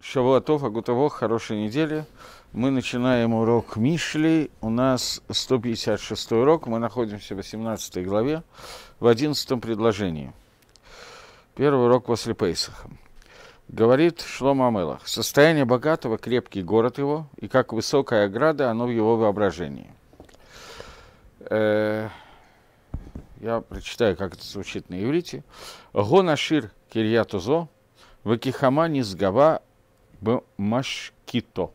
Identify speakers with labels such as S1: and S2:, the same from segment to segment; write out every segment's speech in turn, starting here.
S1: Шавуатов, Агутово, хорошей недели. Мы начинаем урок Мишли. У нас 156 урок. Мы находимся в 18 главе, в 11 предложении. Первый урок после Пейсаха. Говорит Шлома Амелах. Состояние богатого – крепкий город его, и как высокая ограда, оно в его воображении. Э, я прочитаю, как это звучит на иврите. Гонашир кирьятузо, вакихама низгава Бмашкито.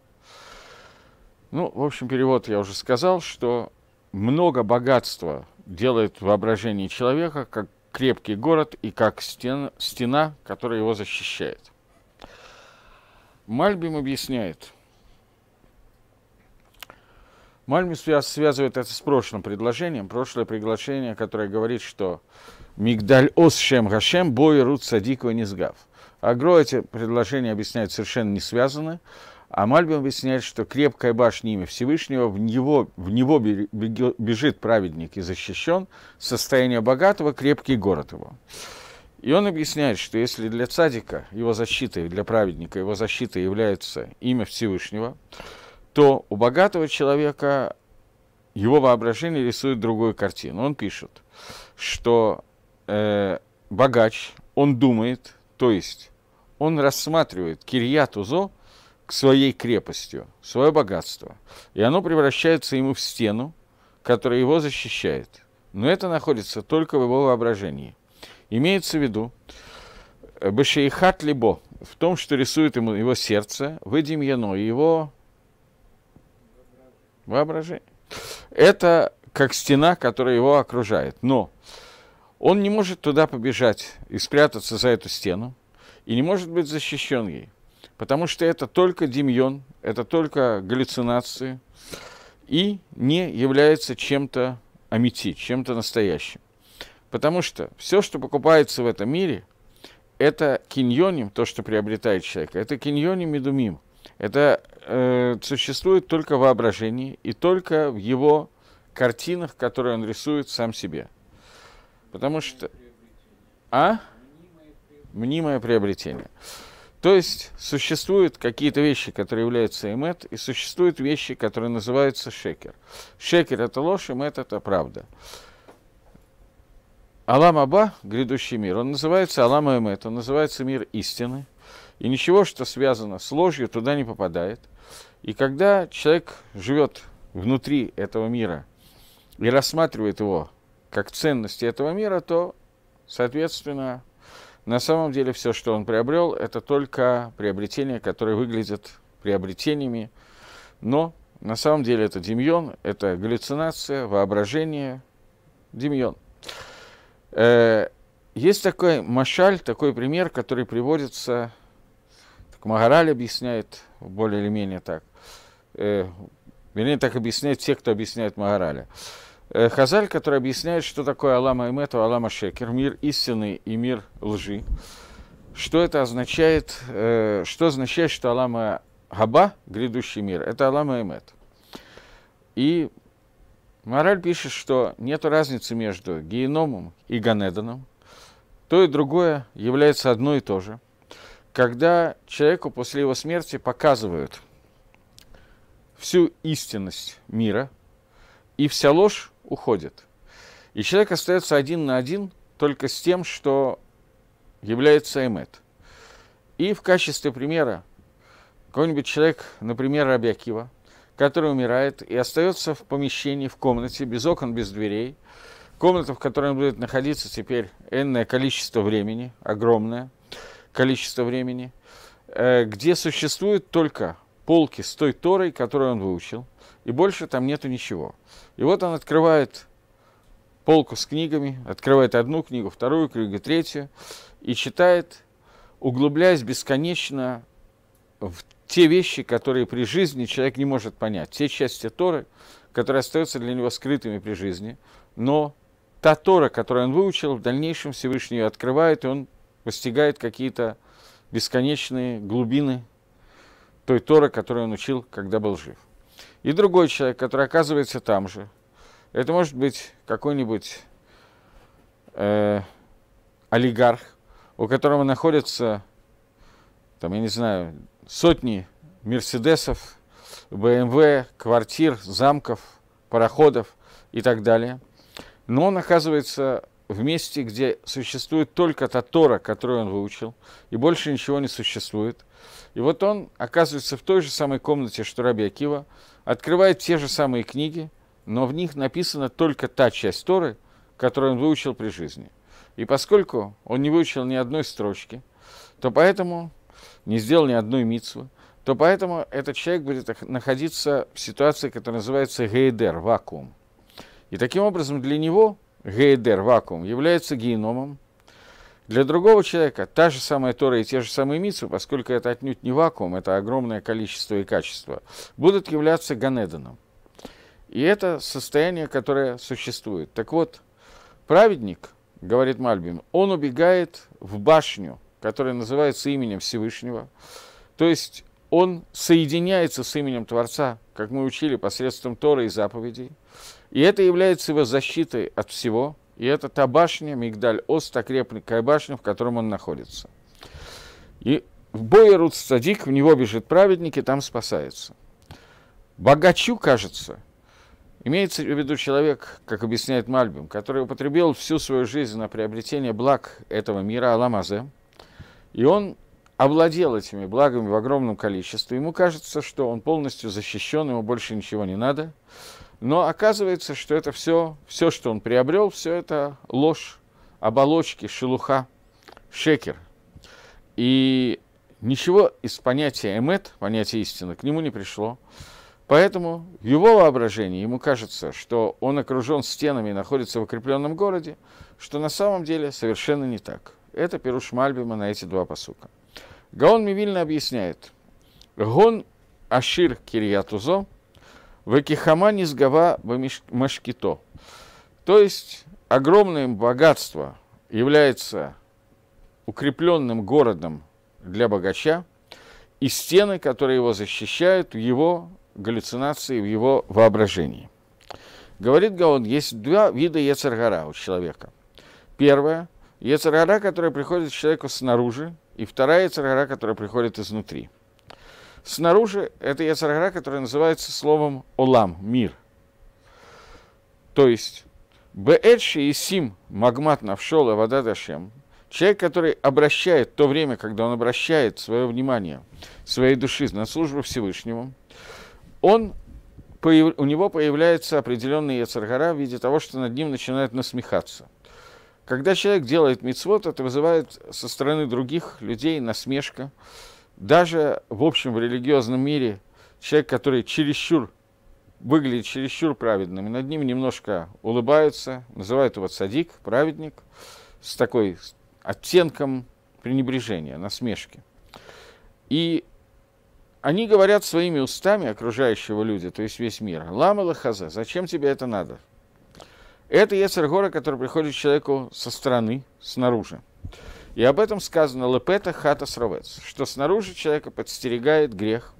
S1: Ну, в общем, перевод я уже сказал, что много богатства делает воображение человека как крепкий город и как стена, стена, которая его защищает. Мальбим объясняет. Мальбим связывает это с прошлым предложением. Прошлое приглашение, которое говорит, что «Мигдаль ос шем гашем бой рут садиква низгав». Агро эти предложения объясняют совершенно не связаны. А Мальбим объясняет, что крепкая башня имя Всевышнего, в него, в него бежит праведник и защищен, состояние богатого, крепкий город его. И он объясняет, что если для цадика его защитой, для праведника его защита является имя Всевышнего, то у богатого человека его воображение рисует другую картину. Он пишет, что э, богач, он думает, то есть он рассматривает Кирьят-Узо к своей крепостью, свое богатство. И оно превращается ему в стену, которая его защищает. Но это находится только в его воображении. Имеется в виду э, Башейхат Либо, в том, что рисует ему его сердце, выдемьяно его воображение. Это как стена, которая его окружает. Но он не может туда побежать и спрятаться за эту стену и не может быть защищен ей. Потому что это только демьон, это только галлюцинации и не является чем-то амити, чем-то настоящим. Потому что все, что покупается в этом мире, это киньоним, то, что приобретает человек, это киньоним и думим. Это э, существует только в воображении и только в его картинах, которые он рисует сам себе. Потому что... А? мнимое приобретение. То есть существуют какие-то вещи, которые являются эмет, и существуют вещи, которые называются шекер. Шекер – это ложь, эмет – это правда. Алам Аба, грядущий мир, он называется Алам Эмет, он называется мир истины. И ничего, что связано с ложью, туда не попадает. И когда человек живет внутри этого мира и рассматривает его как ценности этого мира, то, соответственно, на самом деле все, что он приобрел, это только приобретения, которые выглядят приобретениями, но на самом деле это демьон, это галлюцинация, воображение, демьон. Э, есть такой машаль, такой пример, который приводится, так Магараль объясняет более или менее так, э, вернее, так объясняют те, кто объясняет Магараля. Э, Хазаль, который объясняет, что такое Алама Эмету, Алама Шекер, мир истины и мир лжи. Что это означает, э, что означает, что Алама Габа, грядущий мир, это Алама Эмет. И Мораль пишет, что нет разницы между геномом и Ганеданом. То и другое является одно и то же. Когда человеку после его смерти показывают всю истинность мира – и вся ложь уходит. И человек остается один на один только с тем, что является эмет. И в качестве примера какой-нибудь человек, например, Рабиакива, который умирает и остается в помещении, в комнате, без окон, без дверей, комната, в которой он будет находиться теперь энное количество времени, огромное количество времени, э, где существуют только полки с той Торой, которую он выучил, и больше там нету ничего. И вот он открывает полку с книгами, открывает одну книгу, вторую книгу, третью, и читает, углубляясь бесконечно в те вещи, которые при жизни человек не может понять, те части Торы, которые остаются для него скрытыми при жизни, но та Тора, которую он выучил, в дальнейшем Всевышний ее открывает, и он постигает какие-то бесконечные глубины той Торы, которую он учил, когда был жив и другой человек, который оказывается там же. Это может быть какой-нибудь э, олигарх, у которого находятся, там, я не знаю, сотни Мерседесов, БМВ, эм квартир, замков, пароходов и так далее. Но он оказывается в месте, где существует только та Тора, которую он выучил, и больше ничего не существует – и вот он оказывается в той же самой комнате, что Раби Акива, открывает те же самые книги, но в них написана только та часть Торы, которую он выучил при жизни. И поскольку он не выучил ни одной строчки, то поэтому не сделал ни одной митсвы, то поэтому этот человек будет находиться в ситуации, которая называется гейдер, вакуум. И таким образом для него гейдер, вакуум является геномом, для другого человека та же самая Тора и те же самые Митсу, поскольку это отнюдь не вакуум, это огромное количество и качество, будут являться Ганеданом. И это состояние, которое существует. Так вот, праведник, говорит Мальбим, он убегает в башню, которая называется именем Всевышнего. То есть он соединяется с именем Творца, как мы учили посредством Тора и заповедей. И это является его защитой от всего – и это та башня, Мигдаль Ос, та крепкая башня, в котором он находится. И в Боярут Садик, в него бежит праведник и там спасается. Богачу, кажется, имеется в виду человек, как объясняет Мальбим, который употребил всю свою жизнь на приобретение благ этого мира Аламазе, и он овладел этими благами в огромном количестве. Ему кажется, что он полностью защищен, ему больше ничего не надо – но оказывается, что это все, все, что он приобрел, все это ложь, оболочки, шелуха, шекер. И ничего из понятия эмет, понятия истины, к нему не пришло. Поэтому в его воображении ему кажется, что он окружен стенами и находится в укрепленном городе, что на самом деле совершенно не так. Это Перуш Мальбима на эти два посука. Гаон Мивильна объясняет. Гон Ашир Кирьятузо – Векихама низгава машкито. То есть огромное богатство является укрепленным городом для богача и стены, которые его защищают в его галлюцинации, в его воображении. Говорит Гаон, есть два вида Ецергара у человека. Первое – Ецергара, которая приходит к человеку снаружи, и вторая Ецергара, которая приходит изнутри – Снаружи это яцергара, которая называется словом олам, мир. То есть Бээдши и Сим Магмат Навшола Вода Дашем, человек, который обращает то время, когда он обращает свое внимание своей души на службу Всевышнему, он, у него появляется определенный яцергара в виде того, что над ним начинает насмехаться. Когда человек делает мицвод, это вызывает со стороны других людей насмешка, даже в общем в религиозном мире человек, который чересчур выглядит чересчур праведным, над ним немножко улыбаются, называют его садик, праведник, с такой оттенком пренебрежения, насмешки. И они говорят своими устами окружающего люди, то есть весь мир, «Лама Лахаза, зачем тебе это надо?» Это Ецергора, который приходит человеку со стороны, снаружи. И об этом сказано Лепета Хата Сровец, что снаружи человека подстерегает грех.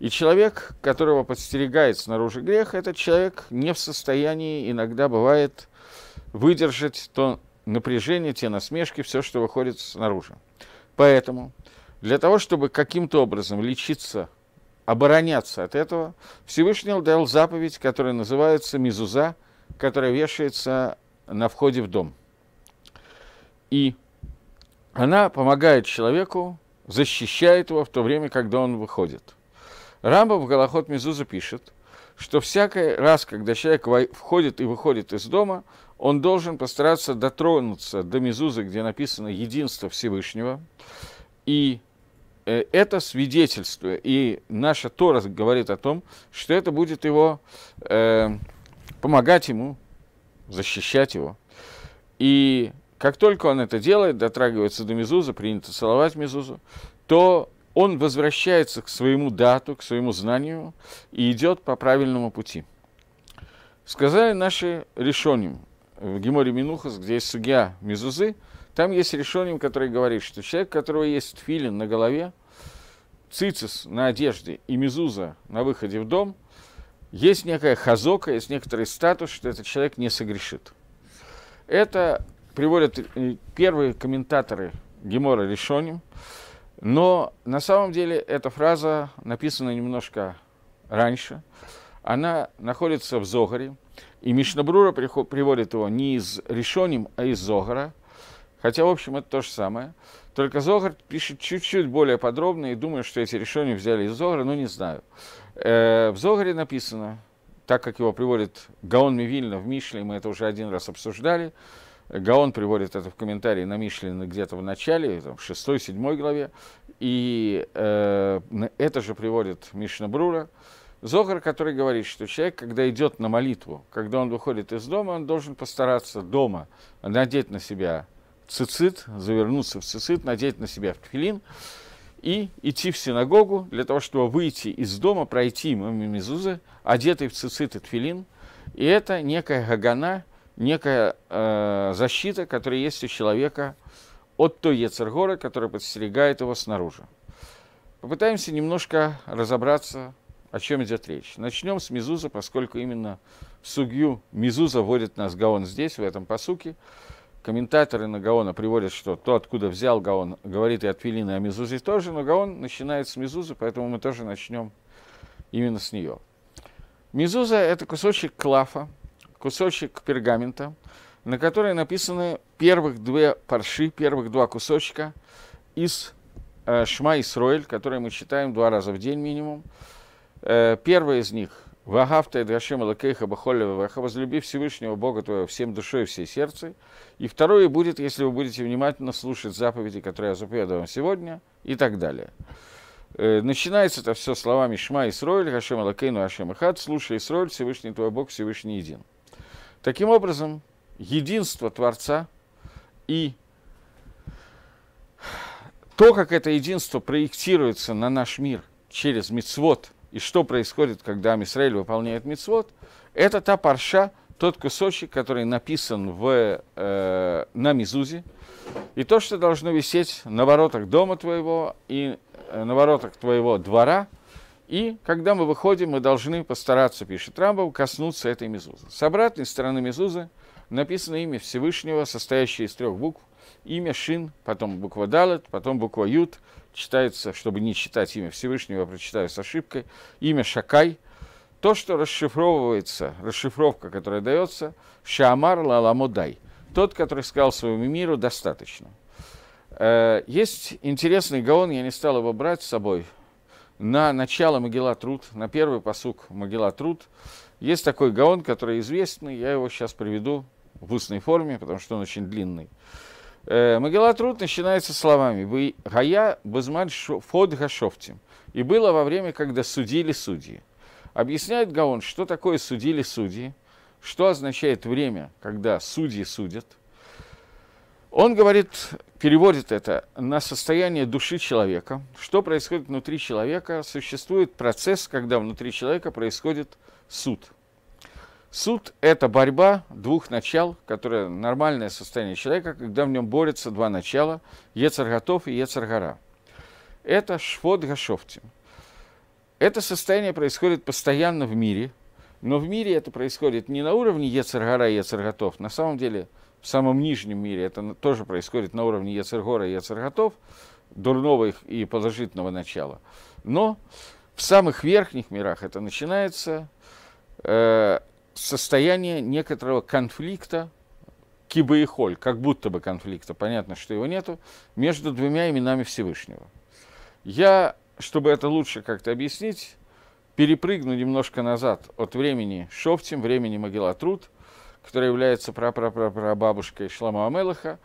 S1: И человек, которого подстерегает снаружи грех, этот человек не в состоянии иногда бывает выдержать то напряжение, те насмешки, все, что выходит снаружи. Поэтому для того, чтобы каким-то образом лечиться, обороняться от этого, Всевышний дал заповедь, которая называется «Мизуза», которая вешается на входе в дом. И она помогает человеку, защищает его в то время, когда он выходит. Рамба в Галахот Мизуза пишет, что всякий раз, когда человек входит и выходит из дома, он должен постараться дотронуться до Мизузы, где написано «Единство Всевышнего», и э, это свидетельство, и наша Тора говорит о том, что это будет его, э, помогать ему, защищать его. И как только он это делает, дотрагивается до Мезуза, принято целовать Мезузу, то он возвращается к своему дату, к своему знанию и идет по правильному пути. Сказали наши решением в э, Геморе Минухас, где есть судья Мезузы, там есть решением, который говорит, что человек, у которого есть филин на голове, цицис на одежде и Мезуза на выходе в дом, есть некая хазока, есть некоторый статус, что этот человек не согрешит. Это приводят э, первые комментаторы Гемора Решоним, но на самом деле эта фраза написана немножко раньше. Она находится в Зогаре, и Мишнабрура приводит его не из Решоним, а из Зогара. Хотя, в общем, это то же самое. Только Зогар пишет чуть-чуть более подробно и думаю, что эти решения взяли из Зогара, но не знаю. Э, в Зогаре написано, так как его приводит Гаон Мивильна в Мишле, мы это уже один раз обсуждали, Гаон приводит это в комментарии на Мишлина где-то в начале, там, в 6-7 главе. И э, это же приводит Мишна Брура. Зогар, который говорит, что человек, когда идет на молитву, когда он выходит из дома, он должен постараться дома надеть на себя цицит, завернуться в цицит, надеть на себя тфилин и идти в синагогу для того, чтобы выйти из дома, пройти мимо мезузы, одетый в цицит и тфилин. И это некая гагана – некая э, защита, которая есть у человека от той Ецергора, которая подстерегает его снаружи. Попытаемся немножко разобраться, о чем идет речь. Начнем с Мизуза, поскольку именно в Сугью Мизуза вводит нас Гаон здесь, в этом посуке. Комментаторы на Гаона приводят, что то, откуда взял Гаон, говорит и от Филина, и о Мизузе тоже, но Гаон начинает с Мизузы, поэтому мы тоже начнем именно с нее. Мизуза – это кусочек клафа, кусочек пергамента, на которой написаны первых две парши, первых два кусочка из э, Шма Исроэль, которые мы читаем два раза в день минимум. Э, первый из них «Вагавта и Драшем Лакейха Бахолева Ваха, возлюби Всевышнего Бога твоего всем душой и всей сердцем». И второе будет, если вы будете внимательно слушать заповеди, которые я заповедую вам сегодня, и так далее. Э, начинается это все словами «Шма Исроэль, Хашем Алакейну Хашем Ахад, слушай Исроэль, Всевышний твой Бог, Всевышний един». Таким образом, единство Творца и то, как это единство проектируется на наш мир через мицвод, и что происходит, когда Амисраиль выполняет мицвод, это та парша, тот кусочек, который написан в, э, на Мизузе, и то, что должно висеть на воротах дома твоего и э, на воротах твоего двора, и когда мы выходим, мы должны постараться, пишет Рамбов, коснуться этой мезузы. С обратной стороны мезузы написано имя Всевышнего, состоящее из трех букв. Имя Шин, потом буква Далет, потом буква Ют. Читается, чтобы не читать имя Всевышнего, я а прочитаю с ошибкой. Имя Шакай. То, что расшифровывается, расшифровка, которая дается, Шамар Лаламудай. Тот, который сказал своему миру, достаточно. Э, есть интересный гаон, я не стал его брать с собой, на начало Могила Труд, на первый посук Могила Труд. Есть такой Гаон, который известный, я его сейчас приведу в устной форме, потому что он очень длинный. Э, Могила Труд начинается словами "Вы «Гая базман фод гашовтим". «И было во время, когда судили судьи». Объясняет Гаон, что такое судили судьи, что означает время, когда судьи судят – он говорит, переводит это на состояние души человека. Что происходит внутри человека? Существует процесс, когда внутри человека происходит суд. Суд – это борьба двух начал, которое нормальное состояние человека, когда в нем борются два начала – Ецарготов и Ецаргара. Это Швод Гашофти. Это состояние происходит постоянно в мире, но в мире это происходит не на уровне Ецаргара и Ецарготов. На самом деле – в самом нижнем мире, это тоже происходит на уровне Яцергора и Яцерготов, дурного их и положительного начала. Но в самых верхних мирах это начинается э, состояние некоторого конфликта, киба холь, как будто бы конфликта, понятно, что его нету, между двумя именами Всевышнего. Я, чтобы это лучше как-то объяснить, перепрыгну немножко назад от времени Шофтим, времени Могилатрут – которая является прапрапрапрабабушкой Шлама Амелаха,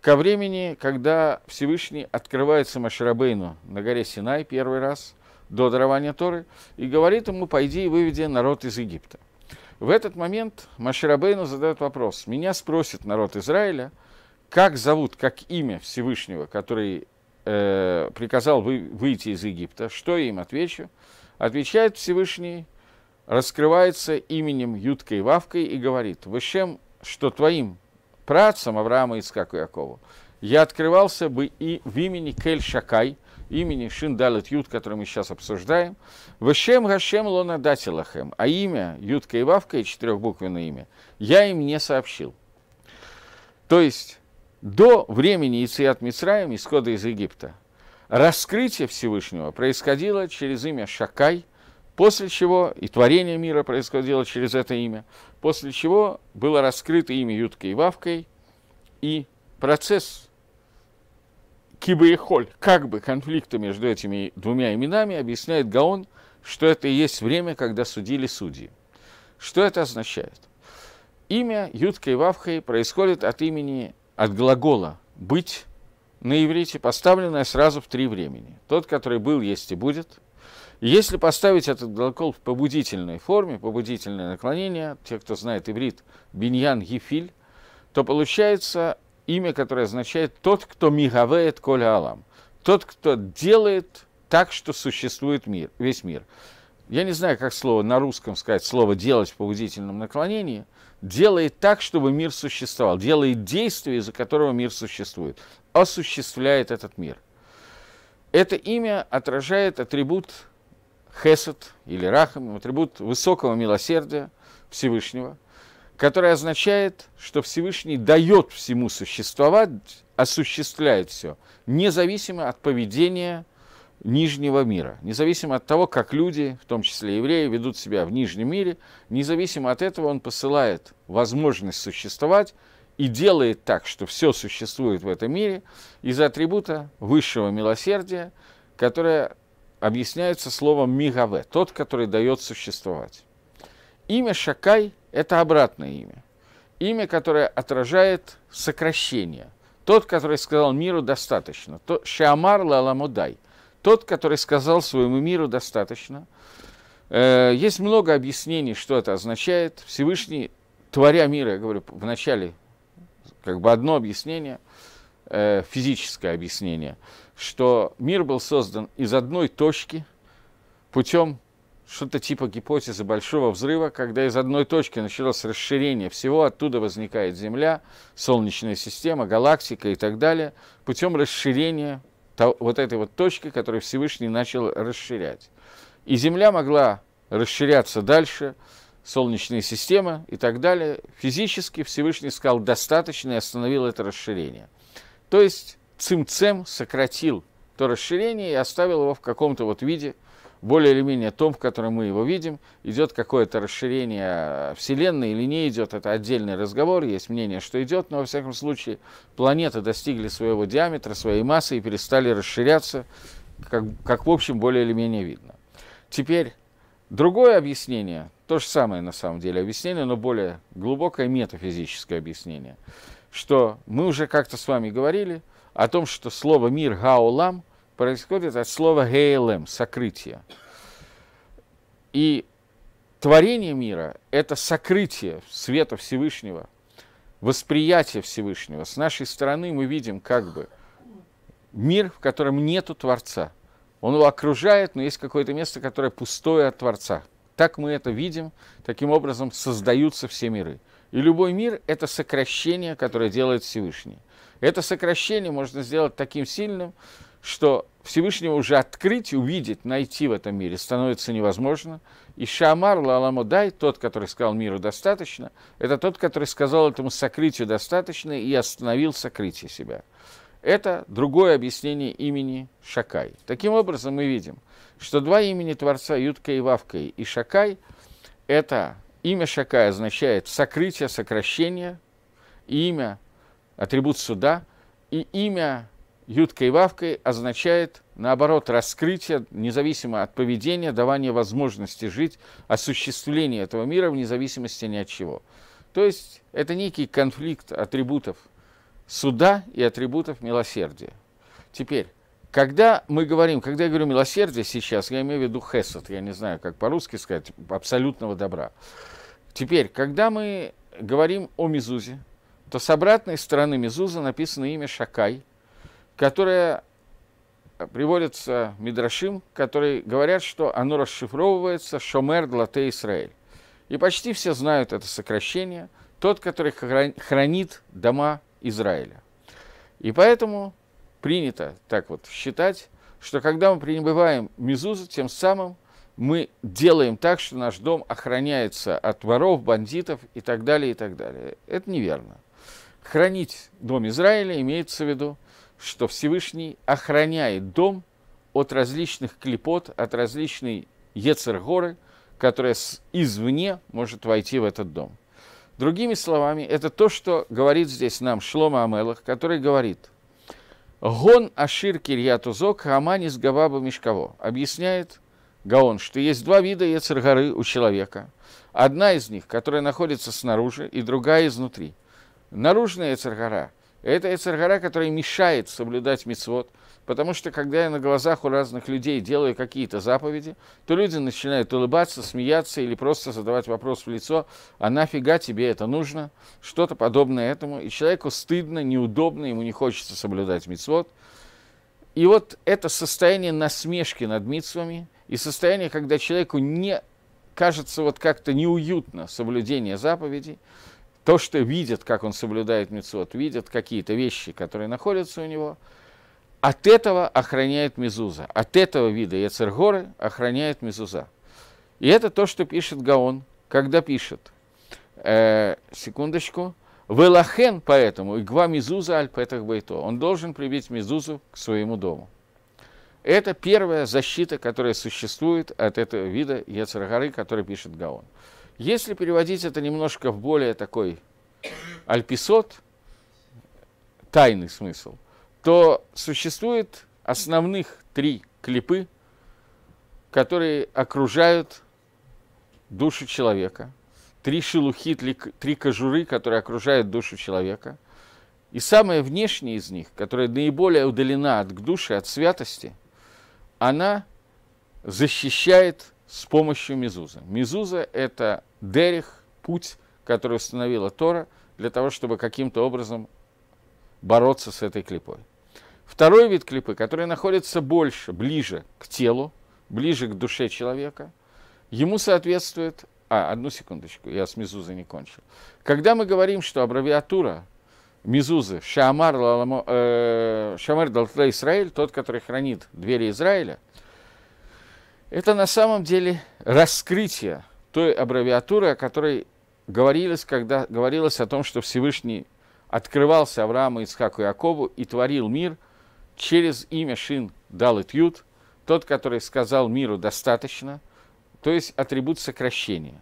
S1: ко времени, когда Всевышний открывается Машрабейну на горе Синай первый раз до дарования Торы и говорит ему, пойди и выведи народ из Египта. В этот момент Маширабейну задает вопрос. Меня спросит народ Израиля, как зовут, как имя Всевышнего, который э, приказал вы, выйти из Египта, что я им отвечу? Отвечает Всевышний – раскрывается именем Юткой и Вавкой и говорит, «Вышем, что твоим працам Авраама, Ицкаку и Якову, я открывался бы и в имени Кель Шакай, имени Шиндалет Юд, который мы сейчас обсуждаем, Вышем Гашем Датилахем, а имя Юдка и Вавка, и четырехбуквенное имя, я им не сообщил. То есть до времени Ициат Мицраем, исхода из Египта, раскрытие Всевышнего происходило через имя Шакай – После чего и творение мира происходило через это имя. После чего было раскрыто имя Юткой и Вавкой. И процесс Холь, как бы конфликта между этими двумя именами, объясняет Гаон, что это и есть время, когда судили судьи. Что это означает? Имя Юткой и Вавкой происходит от имени, от глагола «быть», на иврите, поставленное сразу в три времени. Тот, который был, есть и будет – если поставить этот глагол в побудительной форме, побудительное наклонение, те, кто знает иврит, биньян гефиль, то получается имя, которое означает «тот, кто мигавеет коля алам», тот, кто делает так, что существует мир, весь мир. Я не знаю, как слово на русском сказать, слово «делать» в побудительном наклонении. Делает так, чтобы мир существовал. Делает действие, из-за которого мир существует. Осуществляет этот мир. Это имя отражает атрибут хесед или рахам, атрибут высокого милосердия Всевышнего, который означает, что Всевышний дает всему существовать, осуществляет все, независимо от поведения нижнего мира, независимо от того, как люди, в том числе евреи, ведут себя в нижнем мире, независимо от этого он посылает возможность существовать и делает так, что все существует в этом мире из атрибута высшего милосердия, которое объясняются словом Мигаве, тот, который дает существовать. Имя Шакай – это обратное имя. Имя, которое отражает сокращение. Тот, который сказал миру достаточно. То, Шамар Лаламудай. Тот, который сказал своему миру достаточно. Э, есть много объяснений, что это означает. Всевышний, творя мир, я говорю, в начале как бы одно объяснение – Э, физическое объяснение, что мир был создан из одной точки путем что-то типа гипотезы Большого Взрыва, когда из одной точки началось расширение всего, оттуда возникает Земля, Солнечная система, галактика и так далее, путем расширения вот этой вот точки, которую Всевышний начал расширять. И Земля могла расширяться дальше, Солнечная система и так далее. Физически Всевышний сказал достаточно и остановил это расширение – то есть цимцем сократил то расширение и оставил его в каком-то вот виде, более или менее том, в котором мы его видим. Идет какое-то расширение Вселенной или не идет, это отдельный разговор, есть мнение, что идет, но во всяком случае планеты достигли своего диаметра, своей массы и перестали расширяться, как, как в общем более или менее видно. Теперь другое объяснение, то же самое на самом деле объяснение, но более глубокое метафизическое объяснение – что мы уже как-то с вами говорили о том, что слово «мир» «гаолам» происходит от слова «гейлем» – «сокрытие». И творение мира – это сокрытие света Всевышнего, восприятие Всевышнего. С нашей стороны мы видим как бы мир, в котором нету Творца. Он его окружает, но есть какое-то место, которое пустое от Творца. Так мы это видим, таким образом создаются все миры – и любой мир – это сокращение, которое делает Всевышний. Это сокращение можно сделать таким сильным, что Всевышнего уже открыть, увидеть, найти в этом мире становится невозможно. И Шамар Лаламудай, тот, который сказал миру достаточно, это тот, который сказал этому сокрытию достаточно и остановил сокрытие себя. Это другое объяснение имени Шакай. Таким образом, мы видим, что два имени Творца, Юткой и Вавкой, и Шакай – это Имя Шакай означает сокрытие, сокращение, имя, атрибут суда, и имя юткой вавкой означает, наоборот, раскрытие, независимо от поведения, давание возможности жить, осуществление этого мира в независимости ни от чего. То есть это некий конфликт атрибутов суда и атрибутов милосердия. Теперь, когда мы говорим, когда я говорю милосердие сейчас, я имею в виду хесед, я не знаю, как по-русски сказать, абсолютного добра. Теперь, когда мы говорим о Мизузе, то с обратной стороны Мизуза написано имя Шакай, которое приводится Мидрашим, который говорят, что оно расшифровывается Шомер Длате Исраэль. И почти все знают это сокращение, тот, который хранит дома Израиля. И поэтому принято так вот считать, что когда мы прибываем Мезузу, тем самым мы делаем так, что наш дом охраняется от воров, бандитов и так далее, и так далее. Это неверно. Хранить дом Израиля имеется в виду, что Всевышний охраняет дом от различных клепот, от различной Ецергоры, которая извне может войти в этот дом. Другими словами, это то, что говорит здесь нам Шлома Амелах, который говорит – Гон Ашир Кирьятузок Хаманис Гаваба Мешково объясняет Гаон, что есть два вида яцергары у человека. Одна из них, которая находится снаружи, и другая изнутри. Наружная яцергара – это яцергара, которая мешает соблюдать мицвод, Потому что когда я на глазах у разных людей делаю какие-то заповеди, то люди начинают улыбаться, смеяться или просто задавать вопрос в лицо, а нафига тебе это нужно? Что-то подобное этому. И человеку стыдно, неудобно, ему не хочется соблюдать мицвод. И вот это состояние насмешки над мицвами и состояние, когда человеку не кажется вот как-то неуютно соблюдение заповедей, то, что видят, как он соблюдает мицвод, видят какие-то вещи, которые находятся у него – от этого охраняет Мезуза, от этого вида Яцергоры охраняет Мезуза. И это то, что пишет Гаон, когда пишет, э, секундочку, Велахен поэтому, игва Мезуза аль петах байто, он должен прибить Мезузу к своему дому. Это первая защита, которая существует от этого вида Яцергоры, который пишет Гаон. Если переводить это немножко в более такой альписот, тайный смысл – то существует основных три клипы, которые окружают душу человека, три шелухи, три кожуры, которые окружают душу человека, и самая внешняя из них, которая наиболее удалена от души, от святости, она защищает с помощью мезуза. Мезуза – это дерех, путь, который установила Тора для того, чтобы каким-то образом бороться с этой клипой. Второй вид клипы, который находится больше, ближе к телу, ближе к душе человека, ему соответствует... А, одну секундочку, я с Мезузой не кончил. Когда мы говорим, что аббревиатура мизузы Шамар, Лаламо, э, Шамар Далтле Израиль, тот, который хранит двери Израиля, это на самом деле раскрытие той аббревиатуры, о которой говорилось, когда говорилось о том, что Всевышний открывался Аврааму, Ицхаку и Якову и творил мир – через имя Шин дал Итют, тот, который сказал миру достаточно, то есть атрибут сокращения.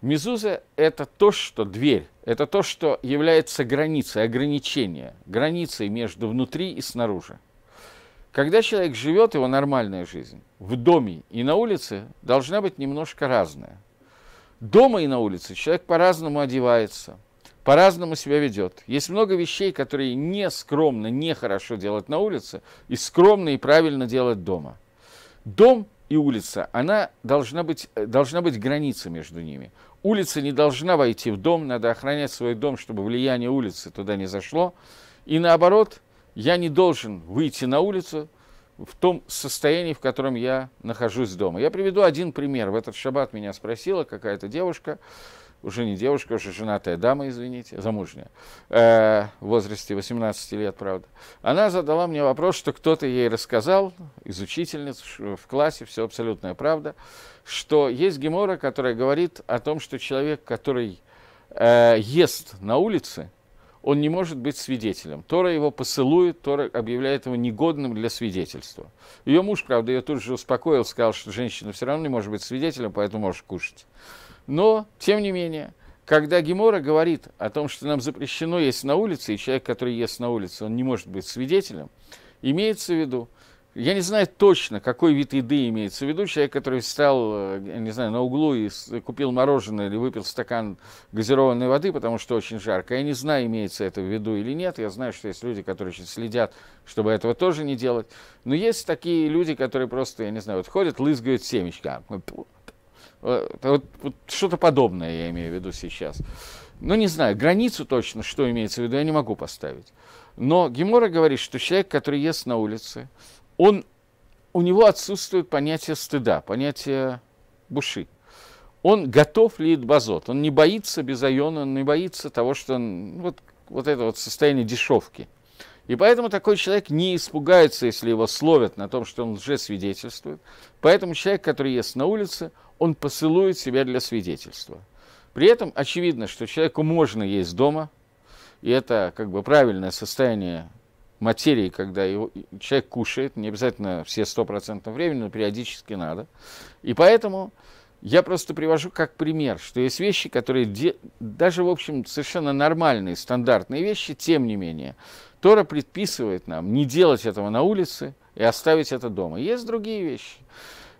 S1: Мизуза это то, что дверь, это то, что является границей, ограничением, границей между внутри и снаружи. Когда человек живет, его нормальная жизнь в доме и на улице должна быть немножко разная. Дома и на улице человек по-разному одевается – по-разному себя ведет. Есть много вещей, которые не скромно, не хорошо делать на улице, и скромно и правильно делать дома. Дом и улица, она должна быть, э, должна быть граница между ними. Улица не должна войти в дом, надо охранять свой дом, чтобы влияние улицы туда не зашло. И наоборот, я не должен выйти на улицу в том состоянии, в котором я нахожусь дома. Я приведу один пример. В этот шаббат меня спросила какая-то девушка, уже не девушка, уже женатая дама, извините, замужняя, э, в возрасте 18 лет, правда, она задала мне вопрос, что кто-то ей рассказал, из учительниц в классе, все абсолютная правда, что есть гемора, которая говорит о том, что человек, который э, ест на улице, он не может быть свидетелем. Тора его посылует, Тора объявляет его негодным для свидетельства. Ее муж, правда, ее тут же успокоил, сказал, что женщина все равно не может быть свидетелем, поэтому может кушать. Но, тем не менее, когда Гемора говорит о том, что нам запрещено есть на улице, и человек, который ест на улице, он не может быть свидетелем, имеется в виду, я не знаю точно, какой вид еды имеется в виду. Человек, который встал, э, не знаю, на углу и купил мороженое или выпил стакан газированной воды, потому что очень жарко. Я не знаю, имеется это в виду или нет. Я знаю, что есть люди, которые очень следят, чтобы этого тоже не делать. Но есть такие люди, которые просто, я не знаю, вот ходят, лызгают семечко. А, вот, э, вот, вот что-то подобное я имею в виду сейчас. Ну, не знаю, границу точно, что имеется в виду, я не могу поставить. Но Гемора говорит, что человек, который ест на улице, он, у него отсутствует понятие стыда, понятие буши. Он готов ли базот, он не боится безайона, он не боится того, что он, вот, вот это вот состояние дешевки. И поэтому такой человек не испугается, если его словят на том, что он уже свидетельствует, Поэтому человек, который ест на улице – он посылует себя для свидетельства. При этом очевидно, что человеку можно есть дома, и это как бы правильное состояние материи, когда его, человек кушает, не обязательно все 100% времени, но периодически надо. И поэтому я просто привожу как пример, что есть вещи, которые де, даже, в общем, совершенно нормальные, стандартные вещи, тем не менее, Тора предписывает нам не делать этого на улице и оставить это дома. Есть другие вещи.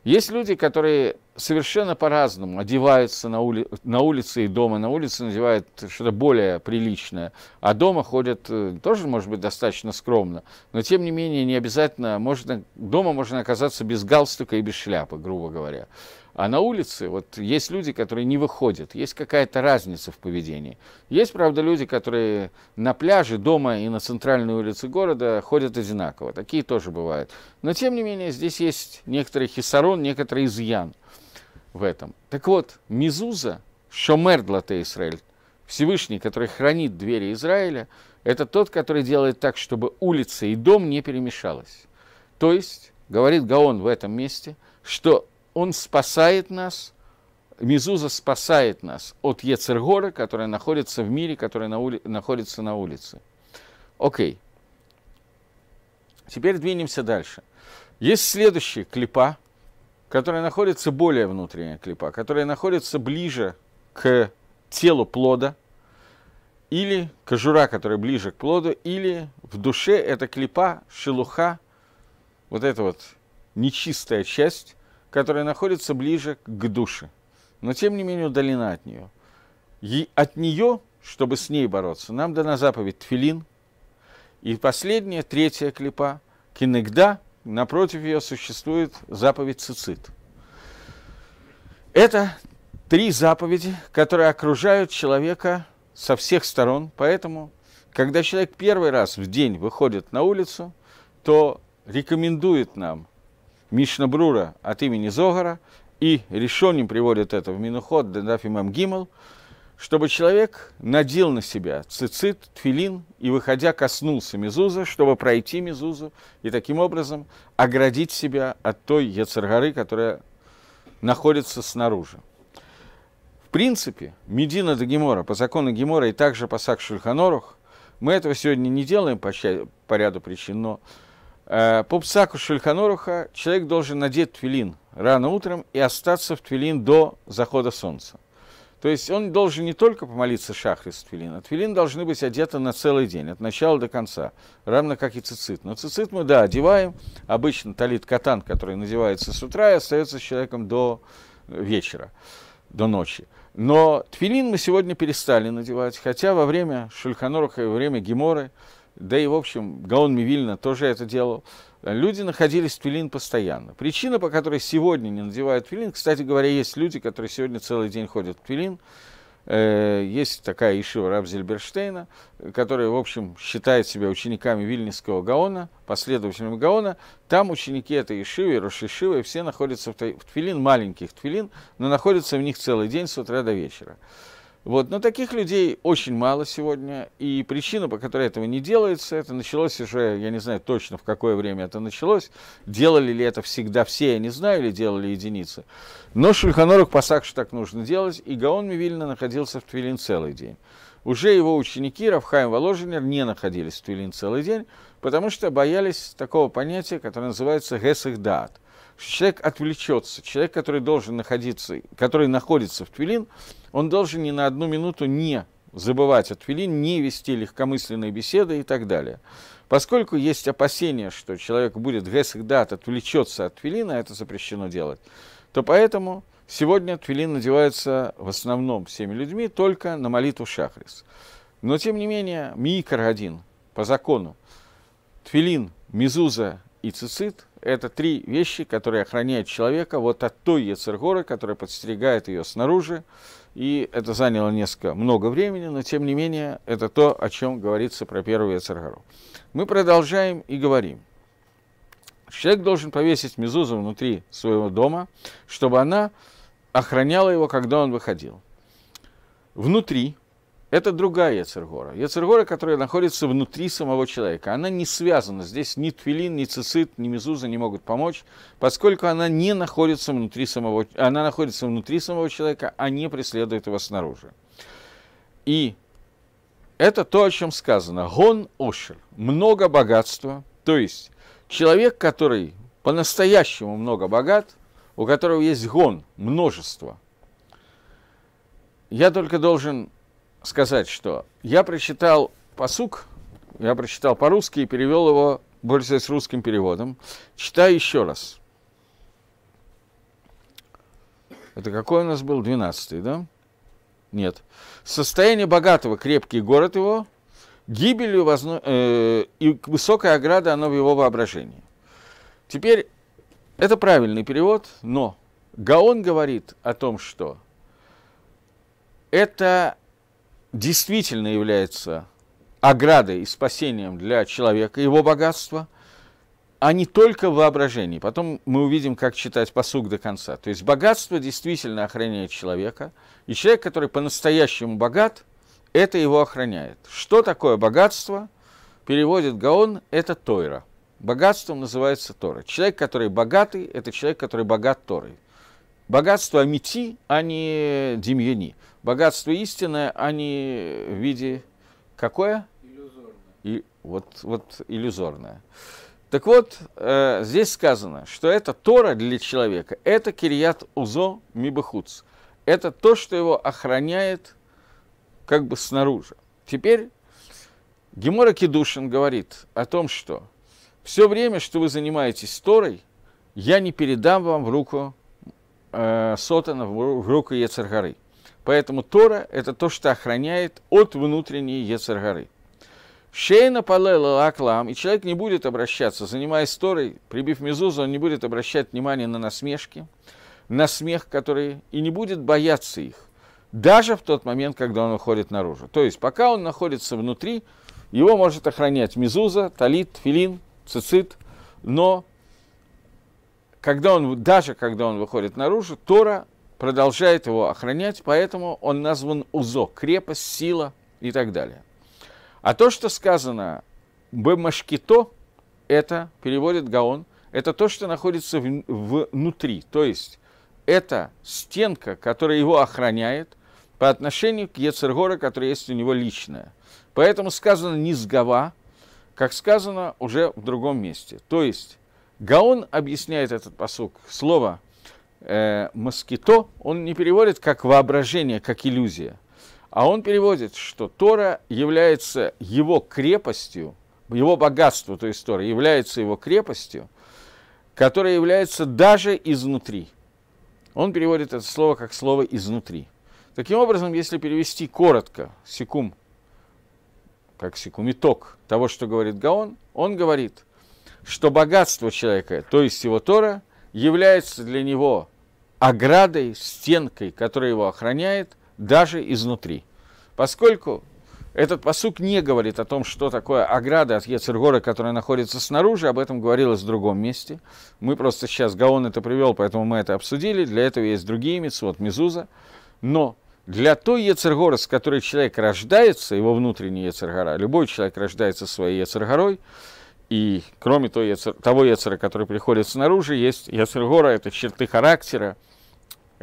S1: Есть люди, которые совершенно по-разному одеваются на, ули... на улице и дома. На улице надевают что-то более приличное, а дома ходят э, тоже, может быть, достаточно скромно. Но, тем не менее, не обязательно. Можно... Дома можно оказаться без галстука и без шляпы, грубо говоря. А на улице вот есть люди, которые не выходят, есть какая-то разница в поведении. Есть, правда, люди, которые на пляже, дома и на центральной улице города ходят одинаково. Такие тоже бывают. Но, тем не менее, здесь есть некоторый хисарон, некоторый изъян в этом. Так вот, Мизуза, Шомер Длате Израиль, Всевышний, который хранит двери Израиля, это тот, который делает так, чтобы улица и дом не перемешалась. То есть, говорит Гаон в этом месте, что он спасает нас, Мезуза спасает нас от Ецергора, которая находится в мире, которая на ули... находится на улице. Окей. Теперь двинемся дальше. Есть следующая клипа, которая находится более внутренняя клипа, которая находится ближе к телу плода, или кожура, которая ближе к плоду, или в душе это клипа, шелуха, вот эта вот нечистая часть, которая находится ближе к душе, но тем не менее удалена от нее. И от нее, чтобы с ней бороться, нам дана заповедь Тфилин. И последняя, третья клипа, Кинегда, напротив ее существует заповедь Цицит. Это три заповеди, которые окружают человека со всех сторон. Поэтому, когда человек первый раз в день выходит на улицу, то рекомендует нам – Мишнабрура от имени Зогара, и решением приводит это в Минуход, Дендаф Гимл, чтобы человек надел на себя цицит, тфилин и, выходя, коснулся мезуза, чтобы пройти мезузу и таким образом оградить себя от той яцергары, которая находится снаружи. В принципе, Медина до Гемора, по закону Гемора и также по Сак мы этого сегодня не делаем по, по ряду причин, но Э, по псаку Шульханоруха человек должен надеть твилин рано утром и остаться в твилин до захода солнца. То есть он должен не только помолиться шахре с твилин, а твилин должны быть одеты на целый день, от начала до конца, равно как и цицит. Но цицит мы, да, одеваем. Обычно талит катан, который надевается с утра и остается с человеком до э, вечера, до ночи. Но твилин мы сегодня перестали надевать, хотя во время Шульханоруха и во время Геморы – да и, в общем, Гаон Мивильна тоже это делал, люди находились в твилин постоянно. Причина, по которой сегодня не надевают твилин, кстати говоря, есть люди, которые сегодня целый день ходят в твилин, э, есть такая Ишива Рабзельберштейна, которая, в общем, считает себя учениками Вильнинского Гаона, последователями Гаона. Там ученики этой Ишивы, Рошишивы, все находятся в твилин, маленьких твилин, но находятся в них целый день с утра до вечера. Вот. Но таких людей очень мало сегодня, и причина, по которой этого не делается, это началось уже, я не знаю точно, в какое время это началось, делали ли это всегда все, я не знаю, или делали единицы. Но Шульханорух Пасакшу так нужно делать, и Гаон Мивильна находился в Твилин целый день. Уже его ученики Равхайм Воложенер не находились в Твилин целый день, потому что боялись такого понятия, которое называется «гесэхдаат», человек отвлечется, человек, который должен находиться, который находится в Твилин, он должен ни на одну минуту не забывать о Твилин, не вести легкомысленные беседы и так далее. Поскольку есть опасение, что человек будет гесагдат, отвлечется от Твилина, а это запрещено делать, то поэтому сегодня Твилин надевается в основном всеми людьми только на молитву Шахрис. Но тем не менее, Микар один, по закону, Твилин, Мизуза и Цицит – это три вещи, которые охраняют человека вот от той Ецергоры, которая подстерегает ее снаружи. И это заняло несколько много времени, но тем не менее это то, о чем говорится про первую Ецергору. Мы продолжаем и говорим. Человек должен повесить мезузу внутри своего дома, чтобы она охраняла его, когда он выходил. Внутри это другая Яцергора. Яцергора, которая находится внутри самого человека. Она не связана. Здесь ни тфилин, ни цицит, ни мезуза не могут помочь, поскольку она не находится внутри самого, она находится внутри самого человека, а не преследует его снаружи. И это то, о чем сказано. Гон ошер. Много богатства. То есть человек, который по-настоящему много богат, у которого есть гон, множество. Я только должен сказать, что я прочитал посук, я прочитал по-русски и перевел его, больше с русским переводом. Читаю еще раз. Это какой у нас был? 12 да? Нет. Состояние богатого, крепкий город его, гибелью возно... э... и высокая ограда, оно в его воображении. Теперь, это правильный перевод, но Гаон говорит о том, что это действительно является оградой и спасением для человека, его богатства, а не только в воображении. Потом мы увидим, как читать посуг до конца. То есть богатство действительно охраняет человека, и человек, который по-настоящему богат, это его охраняет. Что такое богатство? Переводит Гаон, это Тойра. Богатством называется Тора. Человек, который богатый, это человек, который богат Торой. Богатство Амити, а не Демьяни. Богатство истинное, а не в виде какое? Иллюзорное. И вот, вот иллюзорное. Так вот, э, здесь сказано, что это Тора для человека, это Кирьят Узо Мибахуц. Это то, что его охраняет как бы снаружи. Теперь Гемора Кедушин говорит о том, что все время, что вы занимаетесь Торой, я не передам вам в руку э, Сотана, в руку Ецаргары. Поэтому Тора – это то, что охраняет от внутренней Ецаргары. Шейна палела аклам, и человек не будет обращаться, занимаясь Торой, прибив мезузу, он не будет обращать внимание на насмешки, на смех, которые, и не будет бояться их, даже в тот момент, когда он выходит наружу. То есть, пока он находится внутри, его может охранять мезуза, талит, филин, цицит, но когда он, даже когда он выходит наружу, Тора продолжает его охранять, поэтому он назван Узо, крепость, сила и так далее. А то, что сказано Бемашкито, это, переводит Гаон, это то, что находится в, внутри, то есть это стенка, которая его охраняет по отношению к Ецергора, которая есть у него личная. Поэтому сказано «низгова», как сказано уже в другом месте. То есть Гаон объясняет этот посук слово – Э, москито он не переводит как воображение, как иллюзия, а он переводит, что Тора является его крепостью, его богатство, то есть Тора, является его крепостью, которая является даже изнутри. Он переводит это слово как слово «изнутри». Таким образом, если перевести коротко секум, как секумиток того, что говорит Гаон, он говорит, что богатство человека, то есть его Тора, является для него оградой, стенкой, которая его охраняет, даже изнутри. Поскольку этот посук не говорит о том, что такое ограда от Ецергора, которая находится снаружи, об этом говорилось в другом месте. Мы просто сейчас, Гаон это привел, поэтому мы это обсудили, для этого есть другие митцвот, Мезуза. Но для той Ецергора, с которой человек рождается, его внутренний Ецергора, любой человек рождается своей Ецергорой, и кроме того той, того Ецера, который приходит снаружи, есть Ецергора, это черты характера,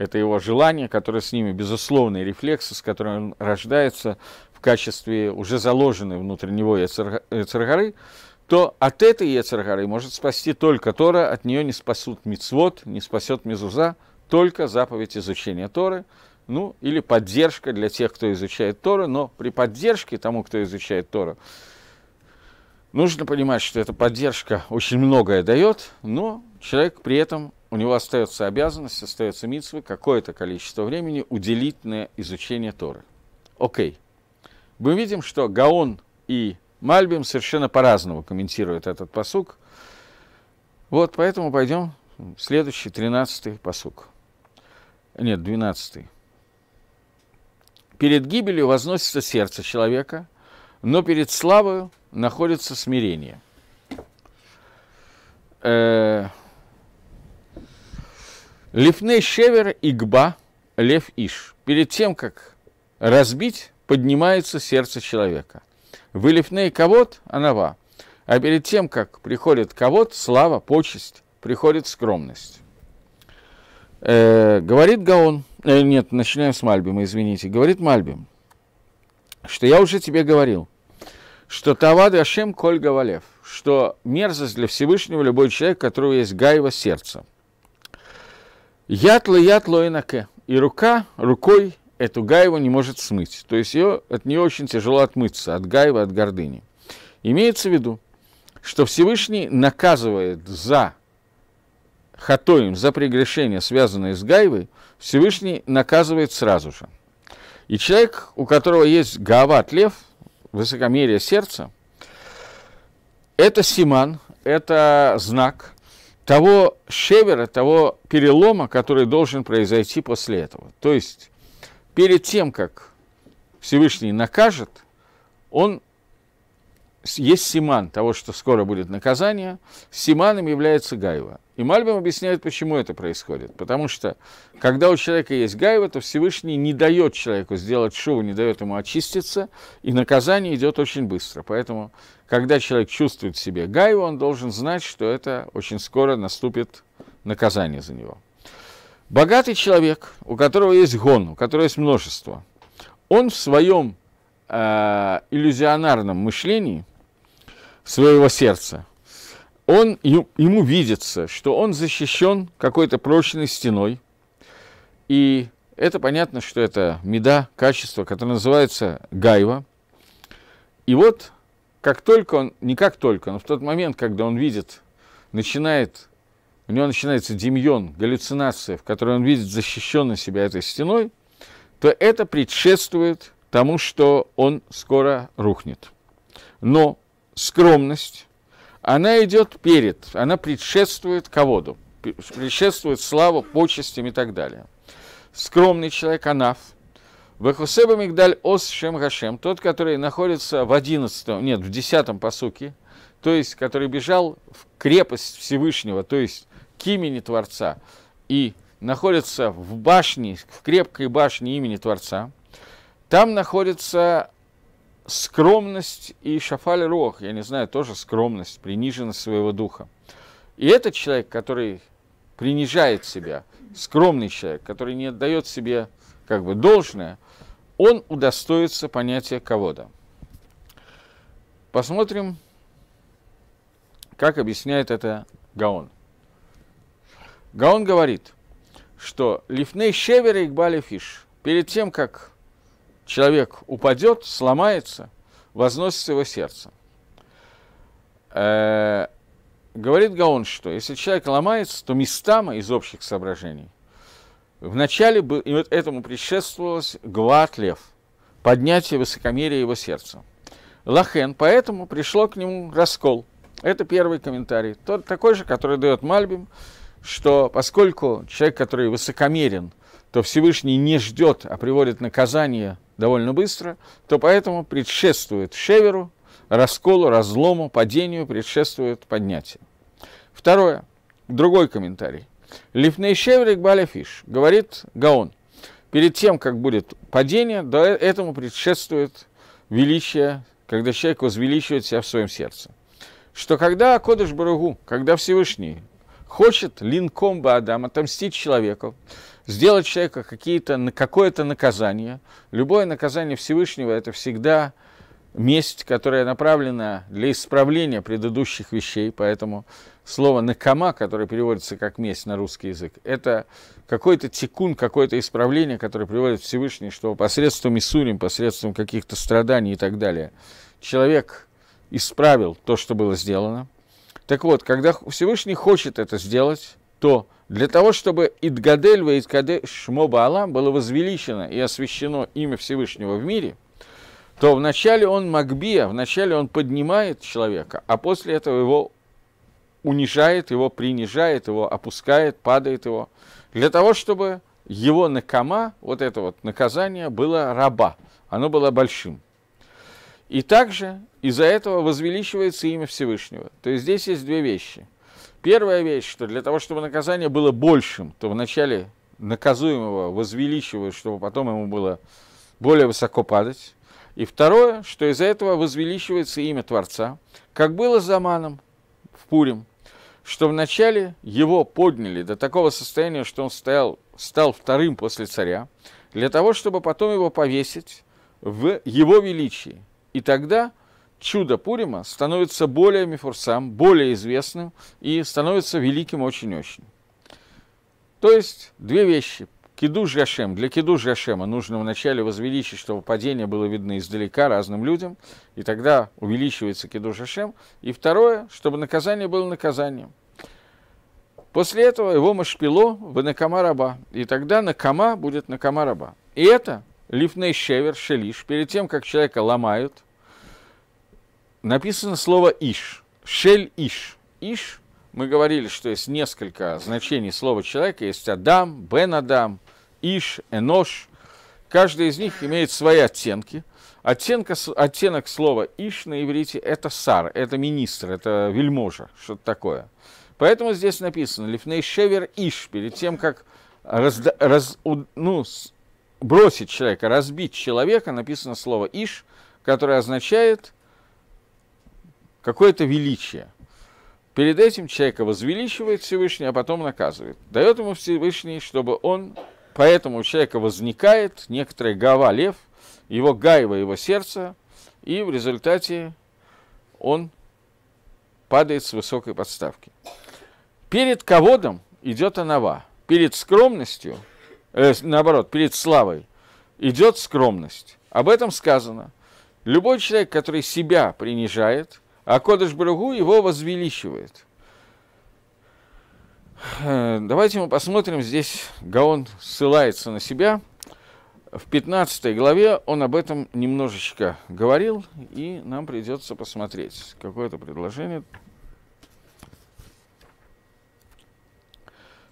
S1: это его желание, которое с ними безусловные рефлексы, с которыми он рождается в качестве уже заложенной внутрь него яцергары, то от этой яцергары может спасти только Тора, от нее не спасут мицвод, не спасет мезуза, только заповедь изучения Торы, ну, или поддержка для тех, кто изучает Тору, но при поддержке тому, кто изучает Тору, нужно понимать, что эта поддержка очень многое дает, но человек при этом у него остается обязанность, остается митсвы какое-то количество времени уделить на изучение Торы. Окей. Мы видим, что Гаон и Мальбим совершенно по-разному комментируют этот посук. Вот, поэтому пойдем в следующий, тринадцатый посук. Нет, двенадцатый. Перед гибелью возносится сердце человека, но перед славою находится смирение. Э -э Лифней Шевер Игба Лев Иш. Перед тем, как разбить, поднимается сердце человека. Вы лифней ковод, анава. А перед тем, как приходит ковод, слава, почесть, приходит скромность. Э, говорит Гаон, э, нет, начинаем с Мальбима, извините. Говорит Мальбим, что я уже тебе говорил, что Тавад Ашем Коль Гавалев, что мерзость для Всевышнего любой человек, у которого есть гайва сердца – Ятло, ятло инаке. И рука рукой эту гайву не может смыть. То есть ее, от нее очень тяжело отмыться, от гайвы от гордыни. Имеется в виду, что Всевышний наказывает за хатоим, за прегрешение, связанное с гайвой, Всевышний наказывает сразу же. И человек, у которого есть гават лев, высокомерие сердца, это симан, это знак того шевера, того перелома, который должен произойти после этого. То есть перед тем, как Всевышний накажет, он есть Симан того, что скоро будет наказание. Симаном является Гайва. И Мальбим объясняет, почему это происходит. Потому что, когда у человека есть Гайва, то Всевышний не дает человеку сделать шоу, не дает ему очиститься, и наказание идет очень быстро. Поэтому, когда человек чувствует в себе Гайву, он должен знать, что это очень скоро наступит наказание за него. Богатый человек, у которого есть гон, у которого есть множество, он в своем э, иллюзионарном мышлении – своего сердца, он, ему видится, что он защищен какой-то прочной стеной, и это понятно, что это меда, качество, которое называется гайва. И вот как только он, не как только, но в тот момент, когда он видит, начинает, у него начинается демьон, галлюцинация, в которой он видит защищенно себя этой стеной, то это предшествует тому, что он скоро рухнет. Но скромность, она идет перед, она предшествует ководу, предшествует славу, почестям и так далее. Скромный человек, анаф, Бехусеба Мигдаль Ос Шем Гашем, тот, который находится в одиннадцатом, нет, в десятом посуке, то есть, который бежал в крепость Всевышнего, то есть к имени Творца, и находится в башне, в крепкой башне имени Творца, там находится скромность и шафаль рох, я не знаю, тоже скромность, приниженность своего духа. И этот человек, который принижает себя, скромный человек, который не отдает себе как бы должное, он удостоится понятия кого-то. Посмотрим, как объясняет это Гаон. Гаон говорит, что «Лифней шевер и фиш» перед тем, как человек упадет, сломается, возносится его сердце. Э, говорит Гаон, что если человек ломается, то местама из общих соображений. Вначале был, и вот этому предшествовалось Гват Лев, поднятие высокомерия его сердца. Лахен, поэтому пришло к нему раскол. Это первый комментарий, тот такой же, который дает Мальбим, что поскольку человек, который высокомерен – то Всевышний не ждет, а приводит наказание довольно быстро, то поэтому предшествует шеверу, расколу, разлому, падению, предшествует поднятие. Второе. Другой комментарий. Лифней шеверик баляфиш, говорит Гаон. Перед тем, как будет падение, до этому предшествует величие, когда человек возвеличивает себя в своем сердце. Что когда Кодыш Барагу, когда Всевышний хочет линком Баадам отомстить человеку, сделать человека какие-то, какое-то наказание. Любое наказание Всевышнего – это всегда месть, которая направлена для исправления предыдущих вещей, поэтому слово «накама», которое переводится как «месть» на русский язык, это какой-то тикун, какое-то исправление, которое приводит Всевышний, что посредством Исурим, посредством каких-то страданий и так далее, человек исправил то, что было сделано. Так вот, когда Всевышний хочет это сделать, то для того, чтобы идгадельва Ваидкаде Шмоба Алам было возвеличено и освящено имя Всевышнего в мире, то вначале он Магбия, вначале он поднимает человека, а после этого его унижает, его принижает, его опускает, падает его, для того, чтобы его накама, вот это вот наказание, было раба, оно было большим. И также из-за этого возвеличивается имя Всевышнего. То есть здесь есть две вещи – Первая вещь, что для того, чтобы наказание было большим, то вначале наказуемого возвеличивают, чтобы потом ему было более высоко падать. И второе, что из-за этого возвеличивается имя Творца, как было с Заманом в Пурим, что вначале его подняли до такого состояния, что он стоял, стал вторым после царя, для того, чтобы потом его повесить в его величии. И тогда чудо Пурима становится более мифурсам, более известным и становится великим очень-очень. То есть две вещи. Кидуш Гашем. Для Кидуш Гашема нужно вначале возвеличить, чтобы падение было видно издалека разным людям, и тогда увеличивается Кидуш Гашем. И второе, чтобы наказание было наказанием. После этого его машпило в Накама и тогда Накама будет Накама Раба. И это Лифней Шевер, Шелиш, перед тем, как человека ломают – написано слово «иш», «шель иш». «Иш» мы говорили, что есть несколько значений слова человека. Есть Адам, Бен Адам, Иш, Энош. Каждый из них имеет свои оттенки. Оттенка, оттенок слова «иш» на иврите – это сар, это министр, это вельможа, что-то такое. Поэтому здесь написано «Лифней шевер иш», перед тем, как разда, раз, ну, бросить человека, разбить человека, написано слово «иш», которое означает – какое-то величие. Перед этим человека возвеличивает Всевышний, а потом наказывает. Дает ему Всевышний, чтобы он, поэтому у человека возникает некоторая гава лев, его гаева, его сердце, и в результате он падает с высокой подставки. Перед ководом идет анава, перед скромностью, э, наоборот, перед славой идет скромность. Об этом сказано. Любой человек, который себя принижает – а Кодыш брюгу его возвеличивает. Э, давайте мы посмотрим, здесь Гаон ссылается на себя. В 15 главе он об этом немножечко говорил, и нам придется посмотреть какое это предложение.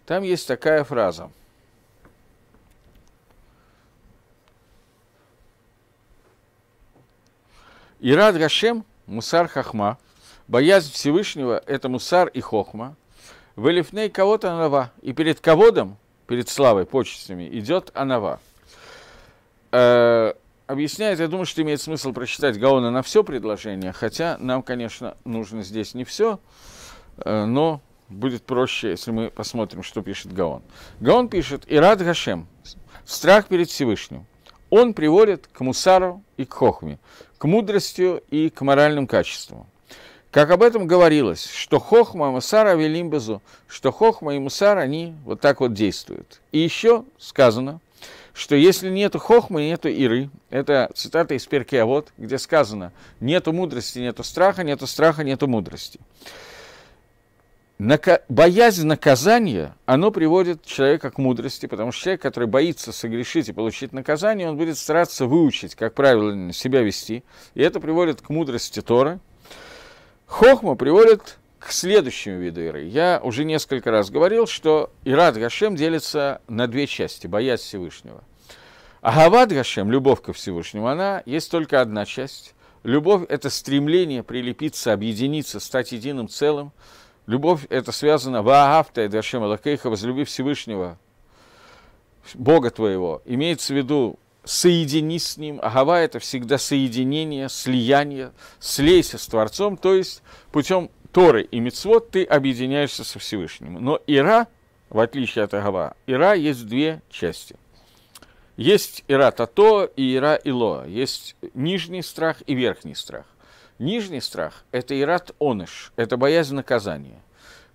S1: Там есть такая фраза – И рад Гашем мусар хахма. Боязнь Всевышнего – это мусар и хохма. Велифней кого-то анава. И перед ководом, перед славой, почестями, идет анава. Э, объясняет, я думаю, что имеет смысл прочитать Гаона на все предложение, хотя нам, конечно, нужно здесь не все, э, но будет проще, если мы посмотрим, что пишет Гаон. Гаон пишет «Ирад Гашем» – страх перед Всевышним он приводит к мусару и к хохме, к мудрости и к моральным качествам. Как об этом говорилось, что хохма, и мусара, велимбезу, что хохма и мусар, они вот так вот действуют. И еще сказано, что если нету хохмы, нету иры, это цитата из Перкеавод, где сказано, нету мудрости, нету страха, нету страха, нету мудрости. Нака... Боязнь наказания, оно приводит человека к мудрости, потому что человек, который боится согрешить и получить наказание, он будет стараться выучить, как правильно себя вести, и это приводит к мудрости Торы. Хохма приводит к следующему виду Иры. Я уже несколько раз говорил, что Ирад Гашем делится на две части, боясь Всевышнего. А Гавад Гашем, любовь ко Всевышнему, она есть только одна часть. Любовь – это стремление прилепиться, объединиться, стать единым целым – Любовь это связано «Ваагавта и Дашем Алакейха» – «Возлюби Всевышнего, Бога твоего». Имеется в виду «соединись с Ним». Агава – это всегда соединение, слияние, слейся с Творцом, то есть путем Торы и Мицвод ты объединяешься со Всевышним. Но Ира, в отличие от Агава, Ира есть две части. Есть Ира Тато и Ира Ило. Есть нижний страх и верхний страх. Нижний страх – это ират оныш, это боязнь наказания.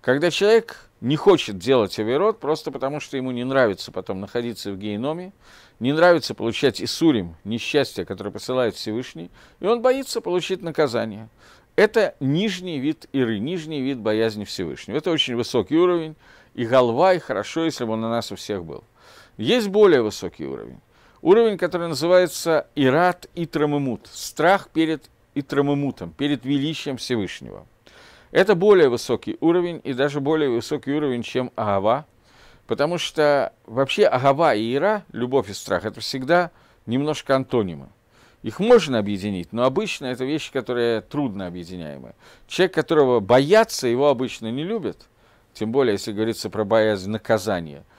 S1: Когда человек не хочет делать авирот просто потому, что ему не нравится потом находиться в геноме, не нравится получать Исурим, несчастье, которое посылает Всевышний, и он боится получить наказание. Это нижний вид Иры, нижний вид боязни Всевышнего. Это очень высокий уровень, и голова и хорошо, если бы он на нас у всех был. Есть более высокий уровень. Уровень, который называется Ират и Трамымут, страх перед и Трамамутом, перед величием Всевышнего. Это более высокий уровень, и даже более высокий уровень, чем Агава, потому что вообще Агава и Ира, любовь и страх, это всегда немножко антонимы. Их можно объединить, но обычно это вещи, которые трудно объединяемы. Человек, которого боятся, его обычно не любят, тем более, если говорится про боязнь наказания –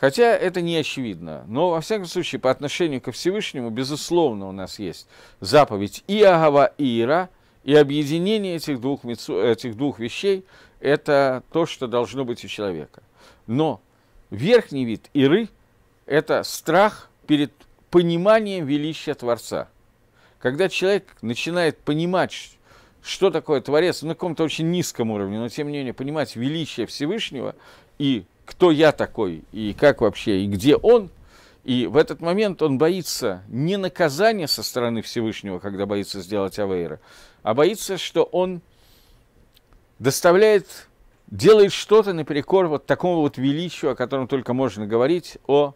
S1: Хотя это не очевидно, но во всяком случае по отношению ко Всевышнему, безусловно, у нас есть заповедь Иагова и Ира, и объединение этих двух, митсу, этих двух вещей – это то, что должно быть у человека. Но верхний вид Иры – это страх перед пониманием величия Творца. Когда человек начинает понимать, что такое Творец на каком-то очень низком уровне, но тем не менее понимать величие Всевышнего и кто я такой и как вообще, и где он. И в этот момент он боится не наказания со стороны Всевышнего, когда боится сделать Авейра, а боится, что он доставляет, делает что-то наперекор вот такому вот величию, о котором только можно говорить, о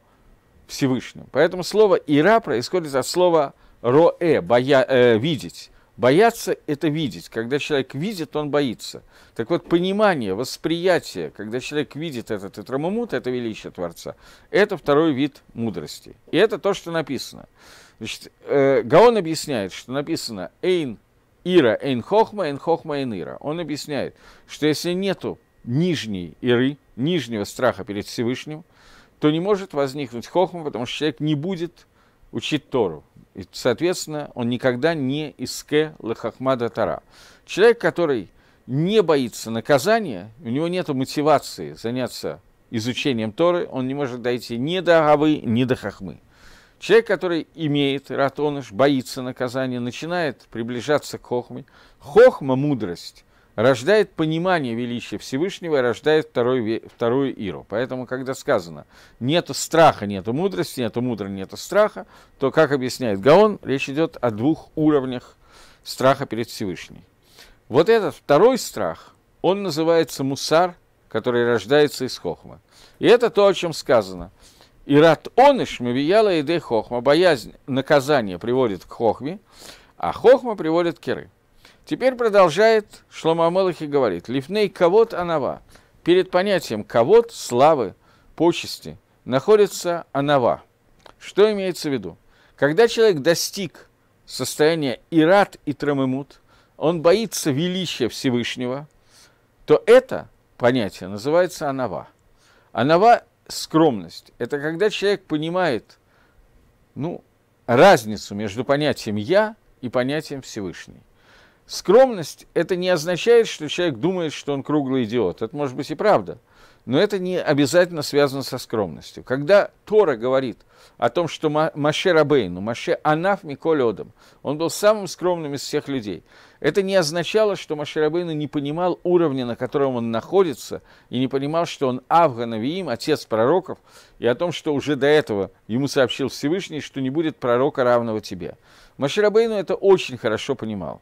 S1: Всевышнем. Поэтому слово «ира» происходит от слова «роэ» – боя, э, «видеть». Бояться – это видеть. Когда человек видит, он боится. Так вот, понимание, восприятие, когда человек видит этот этрамамут, это величие Творца, это второй вид мудрости. И это то, что написано. Значит, э, Гаон объясняет, что написано «эйн ира, эйн хохма, эйн хохма, эйн ира». Он объясняет, что если нету нижней иры, нижнего страха перед Всевышним, то не может возникнуть хохма, потому что человек не будет учить Тору. И, соответственно, он никогда не иске лехахмада тара. Человек, который не боится наказания, у него нет мотивации заняться изучением Торы, он не может дойти ни до Гавы, ни до Хахмы. Человек, который имеет ратоныш, боится наказания, начинает приближаться к Хохме. Хохма – мудрость рождает понимание величия Всевышнего и рождает вторую, вторую Иру. Поэтому, когда сказано «нет страха, нет мудрости, нет мудрости, нет страха», то, как объясняет Гаон, речь идет о двух уровнях страха перед Всевышним. Вот этот второй страх, он называется мусар, который рождается из хохма. И это то, о чем сказано. Ират оныш мавияла идей хохма, боязнь наказания приводит к хохме, а хохма приводит к киры. Теперь продолжает Шлома Амелах и говорит, «Лифней кавод анава». Перед понятием кавод, славы, почести находится анава. Что имеется в виду? Когда человек достиг состояния ират и трамемут, он боится величия Всевышнего, то это понятие называется анава. Анава – скромность. Это когда человек понимает ну, разницу между понятием «я» и понятием Всевышний. Скромность – это не означает, что человек думает, что он круглый идиот. Это может быть и правда. Но это не обязательно связано со скромностью. Когда Тора говорит о том, что Маше Рабейну, Маше Анаф Миколеодом, он был самым скромным из всех людей, это не означало, что Маше Рабейну не понимал уровня, на котором он находится, и не понимал, что он Авганавиим, отец пророков, и о том, что уже до этого ему сообщил Всевышний, что не будет пророка равного тебе. Маше Рабейну это очень хорошо понимал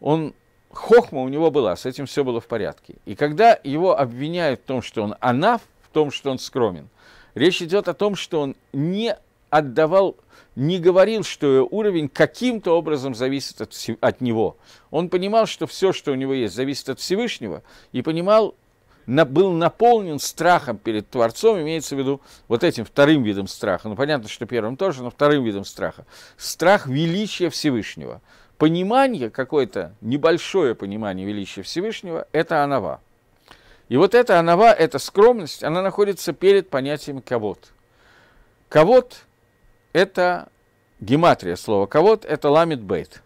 S1: он хохма у него была, с этим все было в порядке. И когда его обвиняют в том, что он анаф, в том, что он скромен, речь идет о том, что он не отдавал, не говорил, что уровень каким-то образом зависит от, от него. Он понимал, что все, что у него есть, зависит от Всевышнего, и понимал, на, был наполнен страхом перед Творцом, имеется в виду вот этим вторым видом страха. Ну, понятно, что первым тоже, но вторым видом страха. Страх величия Всевышнего понимание какое-то, небольшое понимание величия Всевышнего, это анава. И вот эта анава, эта скромность, она находится перед понятием кавод. Кавод – это гематрия слова. Кавод – это ламит бейт.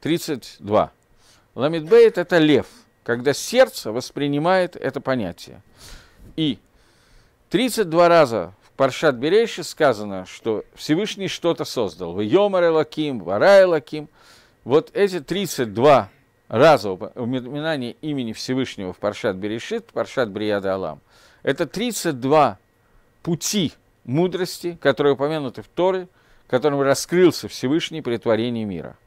S1: 32. Ламит бейт – это лев, когда сердце воспринимает это понятие. И 32 раза в Паршат Берейше сказано, что Всевышний что-то создал. В Йомар Элаким, в Ара Элаким – вот эти 32 раза упоминания имени Всевышнего в Паршат Берешит, Паршат Брияда Алам, это 32 пути мудрости, которые упомянуты в Торе, которым раскрылся Всевышний при творении мира.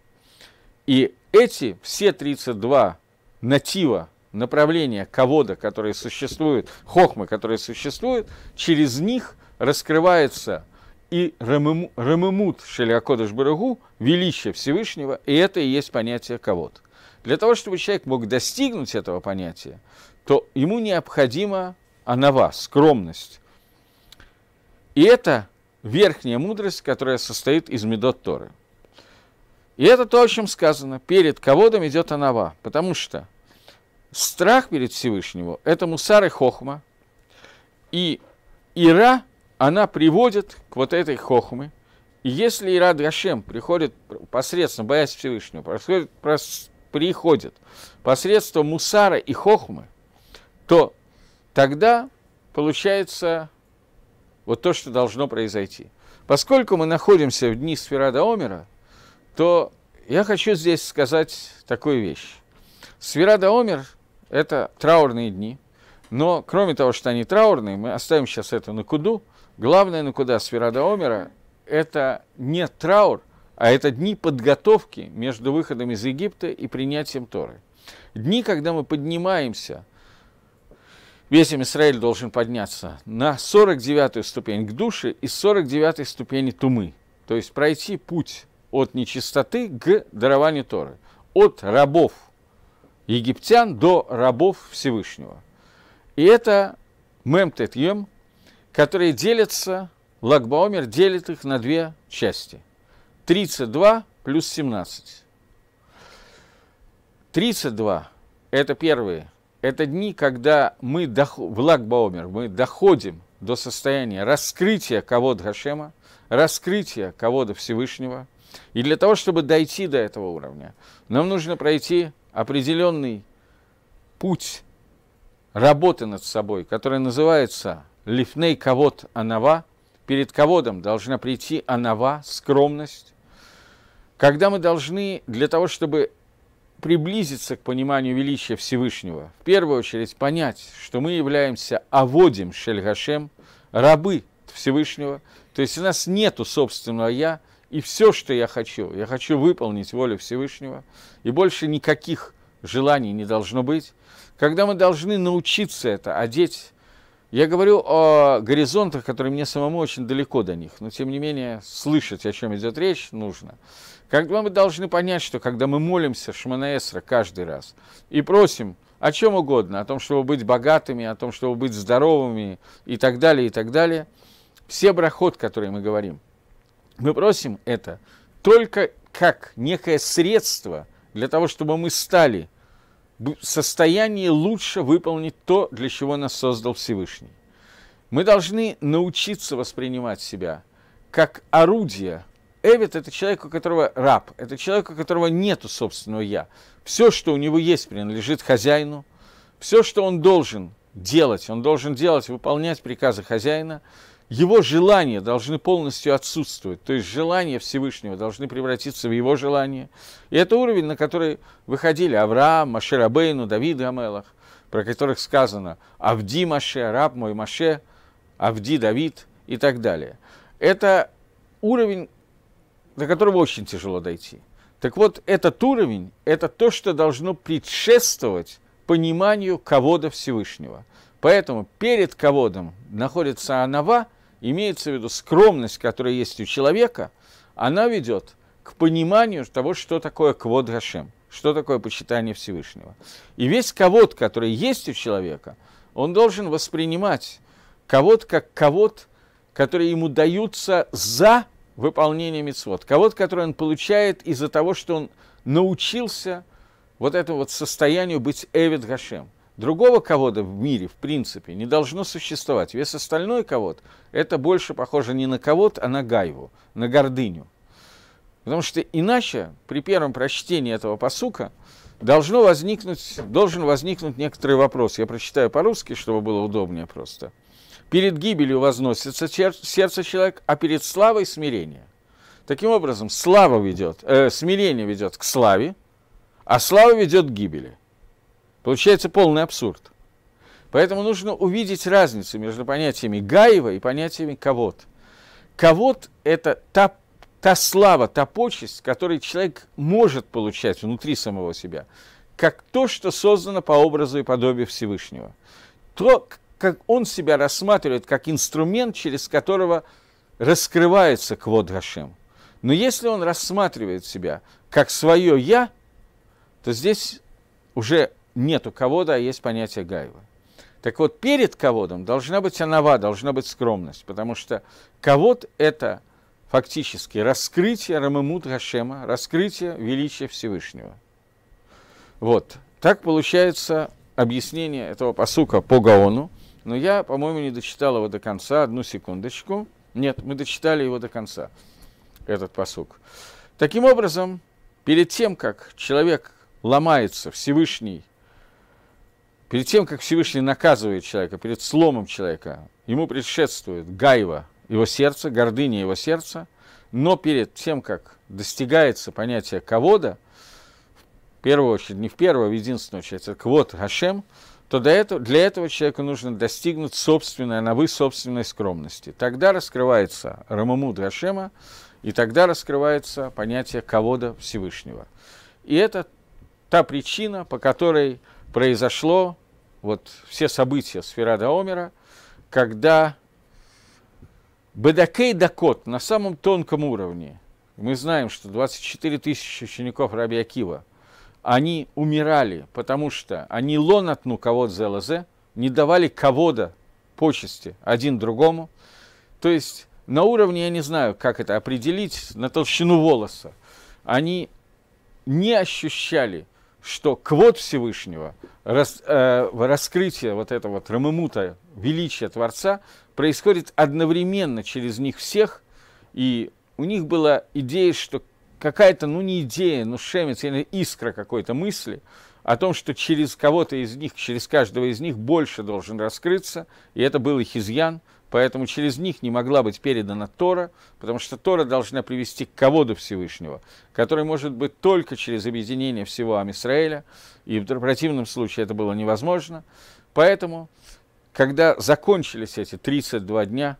S1: И эти все 32 натива, направления кого-то, которые существуют, хохмы, которые существуют, через них раскрывается и рамемут Шелиакодыш Барагу, величие Всевышнего, и это и есть понятие кого-то. Для того, чтобы человек мог достигнуть этого понятия, то ему необходима анава, скромность. И это верхняя мудрость, которая состоит из медот Торы. И это то, о чем сказано. Перед ководом идет анава, потому что страх перед всевышнего, это мусар и хохма, и ира она приводит к вот этой хохме. И если Ирад Гашем приходит посредством, боясь Всевышнего, происходит, приходит посредством мусара и хохмы, то тогда получается вот то, что должно произойти. Поскольку мы находимся в дни Сферада Омера, то я хочу здесь сказать такую вещь. Сферада Омер – это траурные дни, но кроме того, что они траурные, мы оставим сейчас это на куду – Главное, на ну куда Сферада Омера, это не траур, а это дни подготовки между выходом из Египта и принятием Торы. Дни, когда мы поднимаемся, весь Израиль должен подняться на 49-ю ступень к душе и 49-й ступени Тумы. То есть пройти путь от нечистоты к дарованию Торы. От рабов египтян до рабов Всевышнего. И это Мемтет которые делятся, Лагбаомер делит их на две части. 32 плюс 17. 32 – это первые, это дни, когда мы, в Лагбаомер, мы доходим до состояния раскрытия кого-то Гашема, раскрытия кого-то Всевышнего. И для того, чтобы дойти до этого уровня, нам нужно пройти определенный путь работы над собой, который называется лифней кавод анава, перед ководом должна прийти анава, скромность, когда мы должны для того, чтобы приблизиться к пониманию величия Всевышнего, в первую очередь понять, что мы являемся аводим шельгашем, рабы Всевышнего, то есть у нас нету собственного «я», и все, что я хочу, я хочу выполнить волю Всевышнего, и больше никаких желаний не должно быть, когда мы должны научиться это, одеть я говорю о горизонтах, которые мне самому очень далеко до них, но тем не менее слышать, о чем идет речь, нужно. Когда мы должны понять, что когда мы молимся Шманаэсра каждый раз и просим о чем угодно, о том, чтобы быть богатыми, о том, чтобы быть здоровыми и так далее, и так далее, все брахот, которые мы говорим, мы просим это только как некое средство для того, чтобы мы стали состоянии лучше выполнить то, для чего нас создал Всевышний. Мы должны научиться воспринимать себя как орудие. Эвид – это человек, у которого раб, это человек, у которого нету собственного «я». Все, что у него есть, принадлежит хозяину. Все, что он должен делать, он должен делать, выполнять приказы хозяина – его желания должны полностью отсутствовать. То есть желания Всевышнего должны превратиться в его желания. И это уровень, на который выходили Авраам, Машерабейну, Давид и Амелах, про которых сказано «Авди Маше, раб мой Маше», «Авди Давид» и так далее. Это уровень, до которого очень тяжело дойти. Так вот, этот уровень – это то, что должно предшествовать пониманию кого-то Всевышнего. Поэтому перед ководом находится анава – имеется в виду скромность, которая есть у человека, она ведет к пониманию того, что такое квод Гашем, что такое почитание Всевышнего. И весь ковод, который есть у человека, он должен воспринимать ковод как ковод, который ему даются за выполнение мецвод, ковод, который он получает из-за того, что он научился вот этому вот состоянию быть Эвид Гашем – Другого кого-то в мире, в принципе, не должно существовать. Весь остальной кого-то, это больше похоже не на кого-то, а на гайву, на гордыню. Потому что иначе при первом прочтении этого посука должно возникнуть, должен возникнуть некоторый вопрос. Я прочитаю по-русски, чтобы было удобнее просто. Перед гибелью возносится сердце человека, а перед славой смирение. Таким образом, слава ведет, э, смирение ведет к славе, а слава ведет к гибели. Получается полный абсурд. Поэтому нужно увидеть разницу между понятиями Гаева и понятиями Кавод. Кавод – это та, та слава, та почесть, которую человек может получать внутри самого себя, как то, что создано по образу и подобию Всевышнего. То, как он себя рассматривает как инструмент, через которого раскрывается квод Гашем. Но если он рассматривает себя как свое «я», то здесь уже нету ковода, а есть понятие гайвы. Так вот, перед ководом должна быть анава, должна быть скромность, потому что ковод – это фактически раскрытие Рамамут Гашема, раскрытие величия Всевышнего. Вот, так получается объяснение этого посука по Гаону, но я, по-моему, не дочитал его до конца, одну секундочку. Нет, мы дочитали его до конца, этот посук. Таким образом, перед тем, как человек ломается, Всевышний Перед тем, как Всевышний наказывает человека, перед сломом человека, ему предшествует гайва его сердца, гордыня его сердца, но перед тем, как достигается понятие кавода, в первую очередь, не в первую, а в единственную очередь, это квот Хашем, то для этого, для этого человеку нужно достигнуть собственной, навы собственной скромности. Тогда раскрывается Рамамуд гашема и тогда раскрывается понятие кавода Всевышнего. И это та причина, по которой произошло вот все события Сферада Омера, когда Бедакей Дакот на самом тонком уровне, мы знаем, что 24 тысячи учеников Раби Акива, они умирали, потому что они лонатну кого-то ЗЛЗ, не давали кого-то почести один другому. То есть на уровне, я не знаю, как это определить, на толщину волоса, они не ощущали что квот Всевышнего, рас, э, раскрытие вот этого вот рамымута, величия Творца, происходит одновременно через них всех, и у них была идея, что какая-то, ну не идея, ну шемец, или искра какой-то мысли о том, что через кого-то из них, через каждого из них больше должен раскрыться, и это был их изъян, Поэтому через них не могла быть передана Тора, потому что Тора должна привести к ководу Всевышнего, который может быть только через объединение всего Амисраэля, и в противном случае это было невозможно. Поэтому, когда закончились эти 32 дня,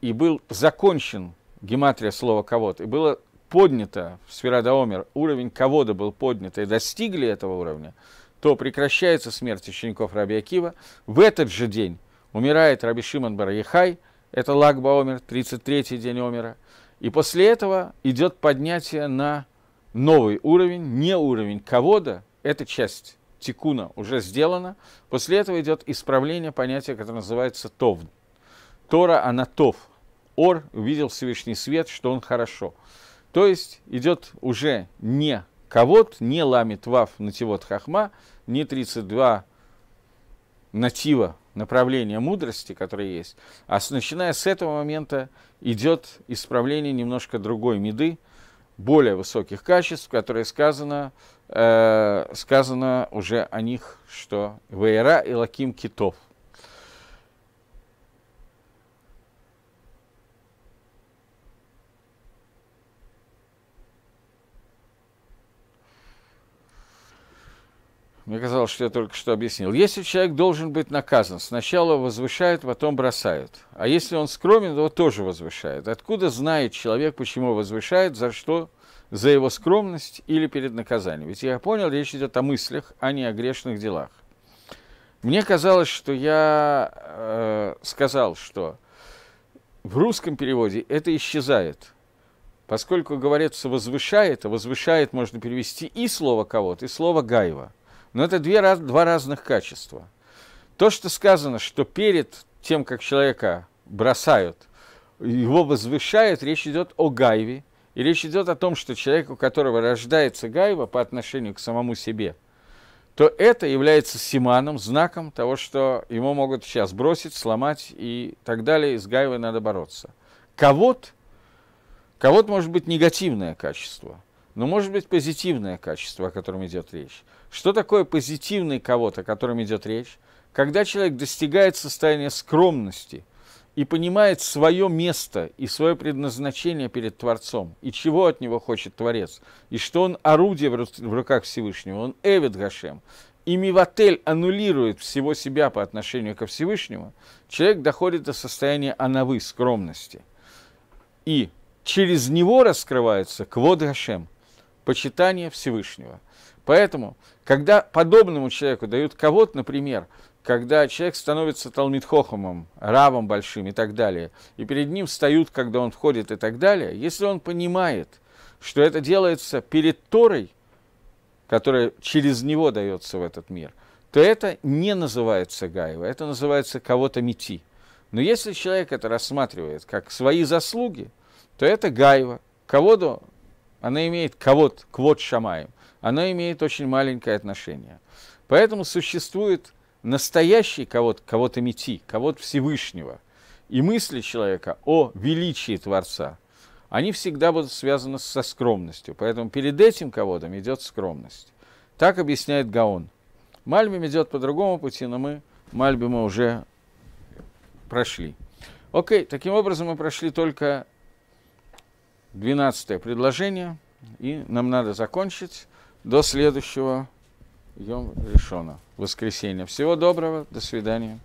S1: и был закончен гематрия слова ковод и было поднято в Сферадоомер, уровень ковода был поднят, и достигли этого уровня, то прекращается смерть учеников Раби Акива. В этот же день умирает Раби Шимон Бараехай, это Лагба Баомер, 33-й день Омера. И после этого идет поднятие на новый уровень, не уровень кого-то, эта часть тикуна уже сделана. После этого идет исправление понятия, которое называется тов. Тора, она тов. Ор увидел Всевышний свет, что он хорошо. То есть идет уже не ковод, не ламит вав Тивот хахма, не 32 натива, направления мудрости, которые есть, а начиная с этого момента идет исправление немножко другой меды, более высоких качеств, которые сказано, э, сказано уже о них, что «Вейра и лаким китов». Мне казалось, что я только что объяснил. Если человек должен быть наказан, сначала возвышают, потом бросают. А если он скромен, то тоже возвышают. Откуда знает человек, почему возвышает, за что? За его скромность или перед наказанием? Ведь я понял, речь идет о мыслях, а не о грешных делах. Мне казалось, что я э, сказал, что в русском переводе это исчезает – Поскольку говорится «возвышает», а «возвышает» можно перевести и слово кого-то, и слово «гаева». Но это две, два разных качества. То, что сказано, что перед тем, как человека бросают, его возвышают, речь идет о гайве. И речь идет о том, что человек, у которого рождается гайва по отношению к самому себе, то это является симаном, знаком того, что ему могут сейчас бросить, сломать и так далее, и с гайвой надо бороться. Кого-то, кого-то может быть негативное качество, но может быть позитивное качество, о котором идет речь. Что такое позитивный кого-то, о котором идет речь? Когда человек достигает состояния скромности и понимает свое место и свое предназначение перед Творцом, и чего от него хочет Творец, и что он орудие в руках Всевышнего, он Эвид Гашем, и Миватель аннулирует всего себя по отношению ко Всевышнему, человек доходит до состояния анавы, скромности. И через него раскрывается квод Гашем, почитание Всевышнего – Поэтому, когда подобному человеку дают кого-то, например, когда человек становится Талмитхохомом, равом большим и так далее, и перед ним встают, когда он входит и так далее, если он понимает, что это делается перед Торой, которая через него дается в этот мир, то это не называется Гаева, это называется кого-то мети. Но если человек это рассматривает как свои заслуги, то это Гаева, кого-то она имеет кого-то, квот шамаем оно имеет очень маленькое отношение. Поэтому существует настоящий кого-то, кого-то мети, кого-то Всевышнего, и мысли человека о величии Творца, они всегда будут связаны со скромностью. Поэтому перед этим кого-то идет скромность. Так объясняет Гаон. Мальбим идет по другому пути, но мы Мальбима уже прошли. Окей, таким образом мы прошли только 12 предложение, и нам надо закончить. До следующего Йом Решона, воскресенье Всего доброго, до свидания.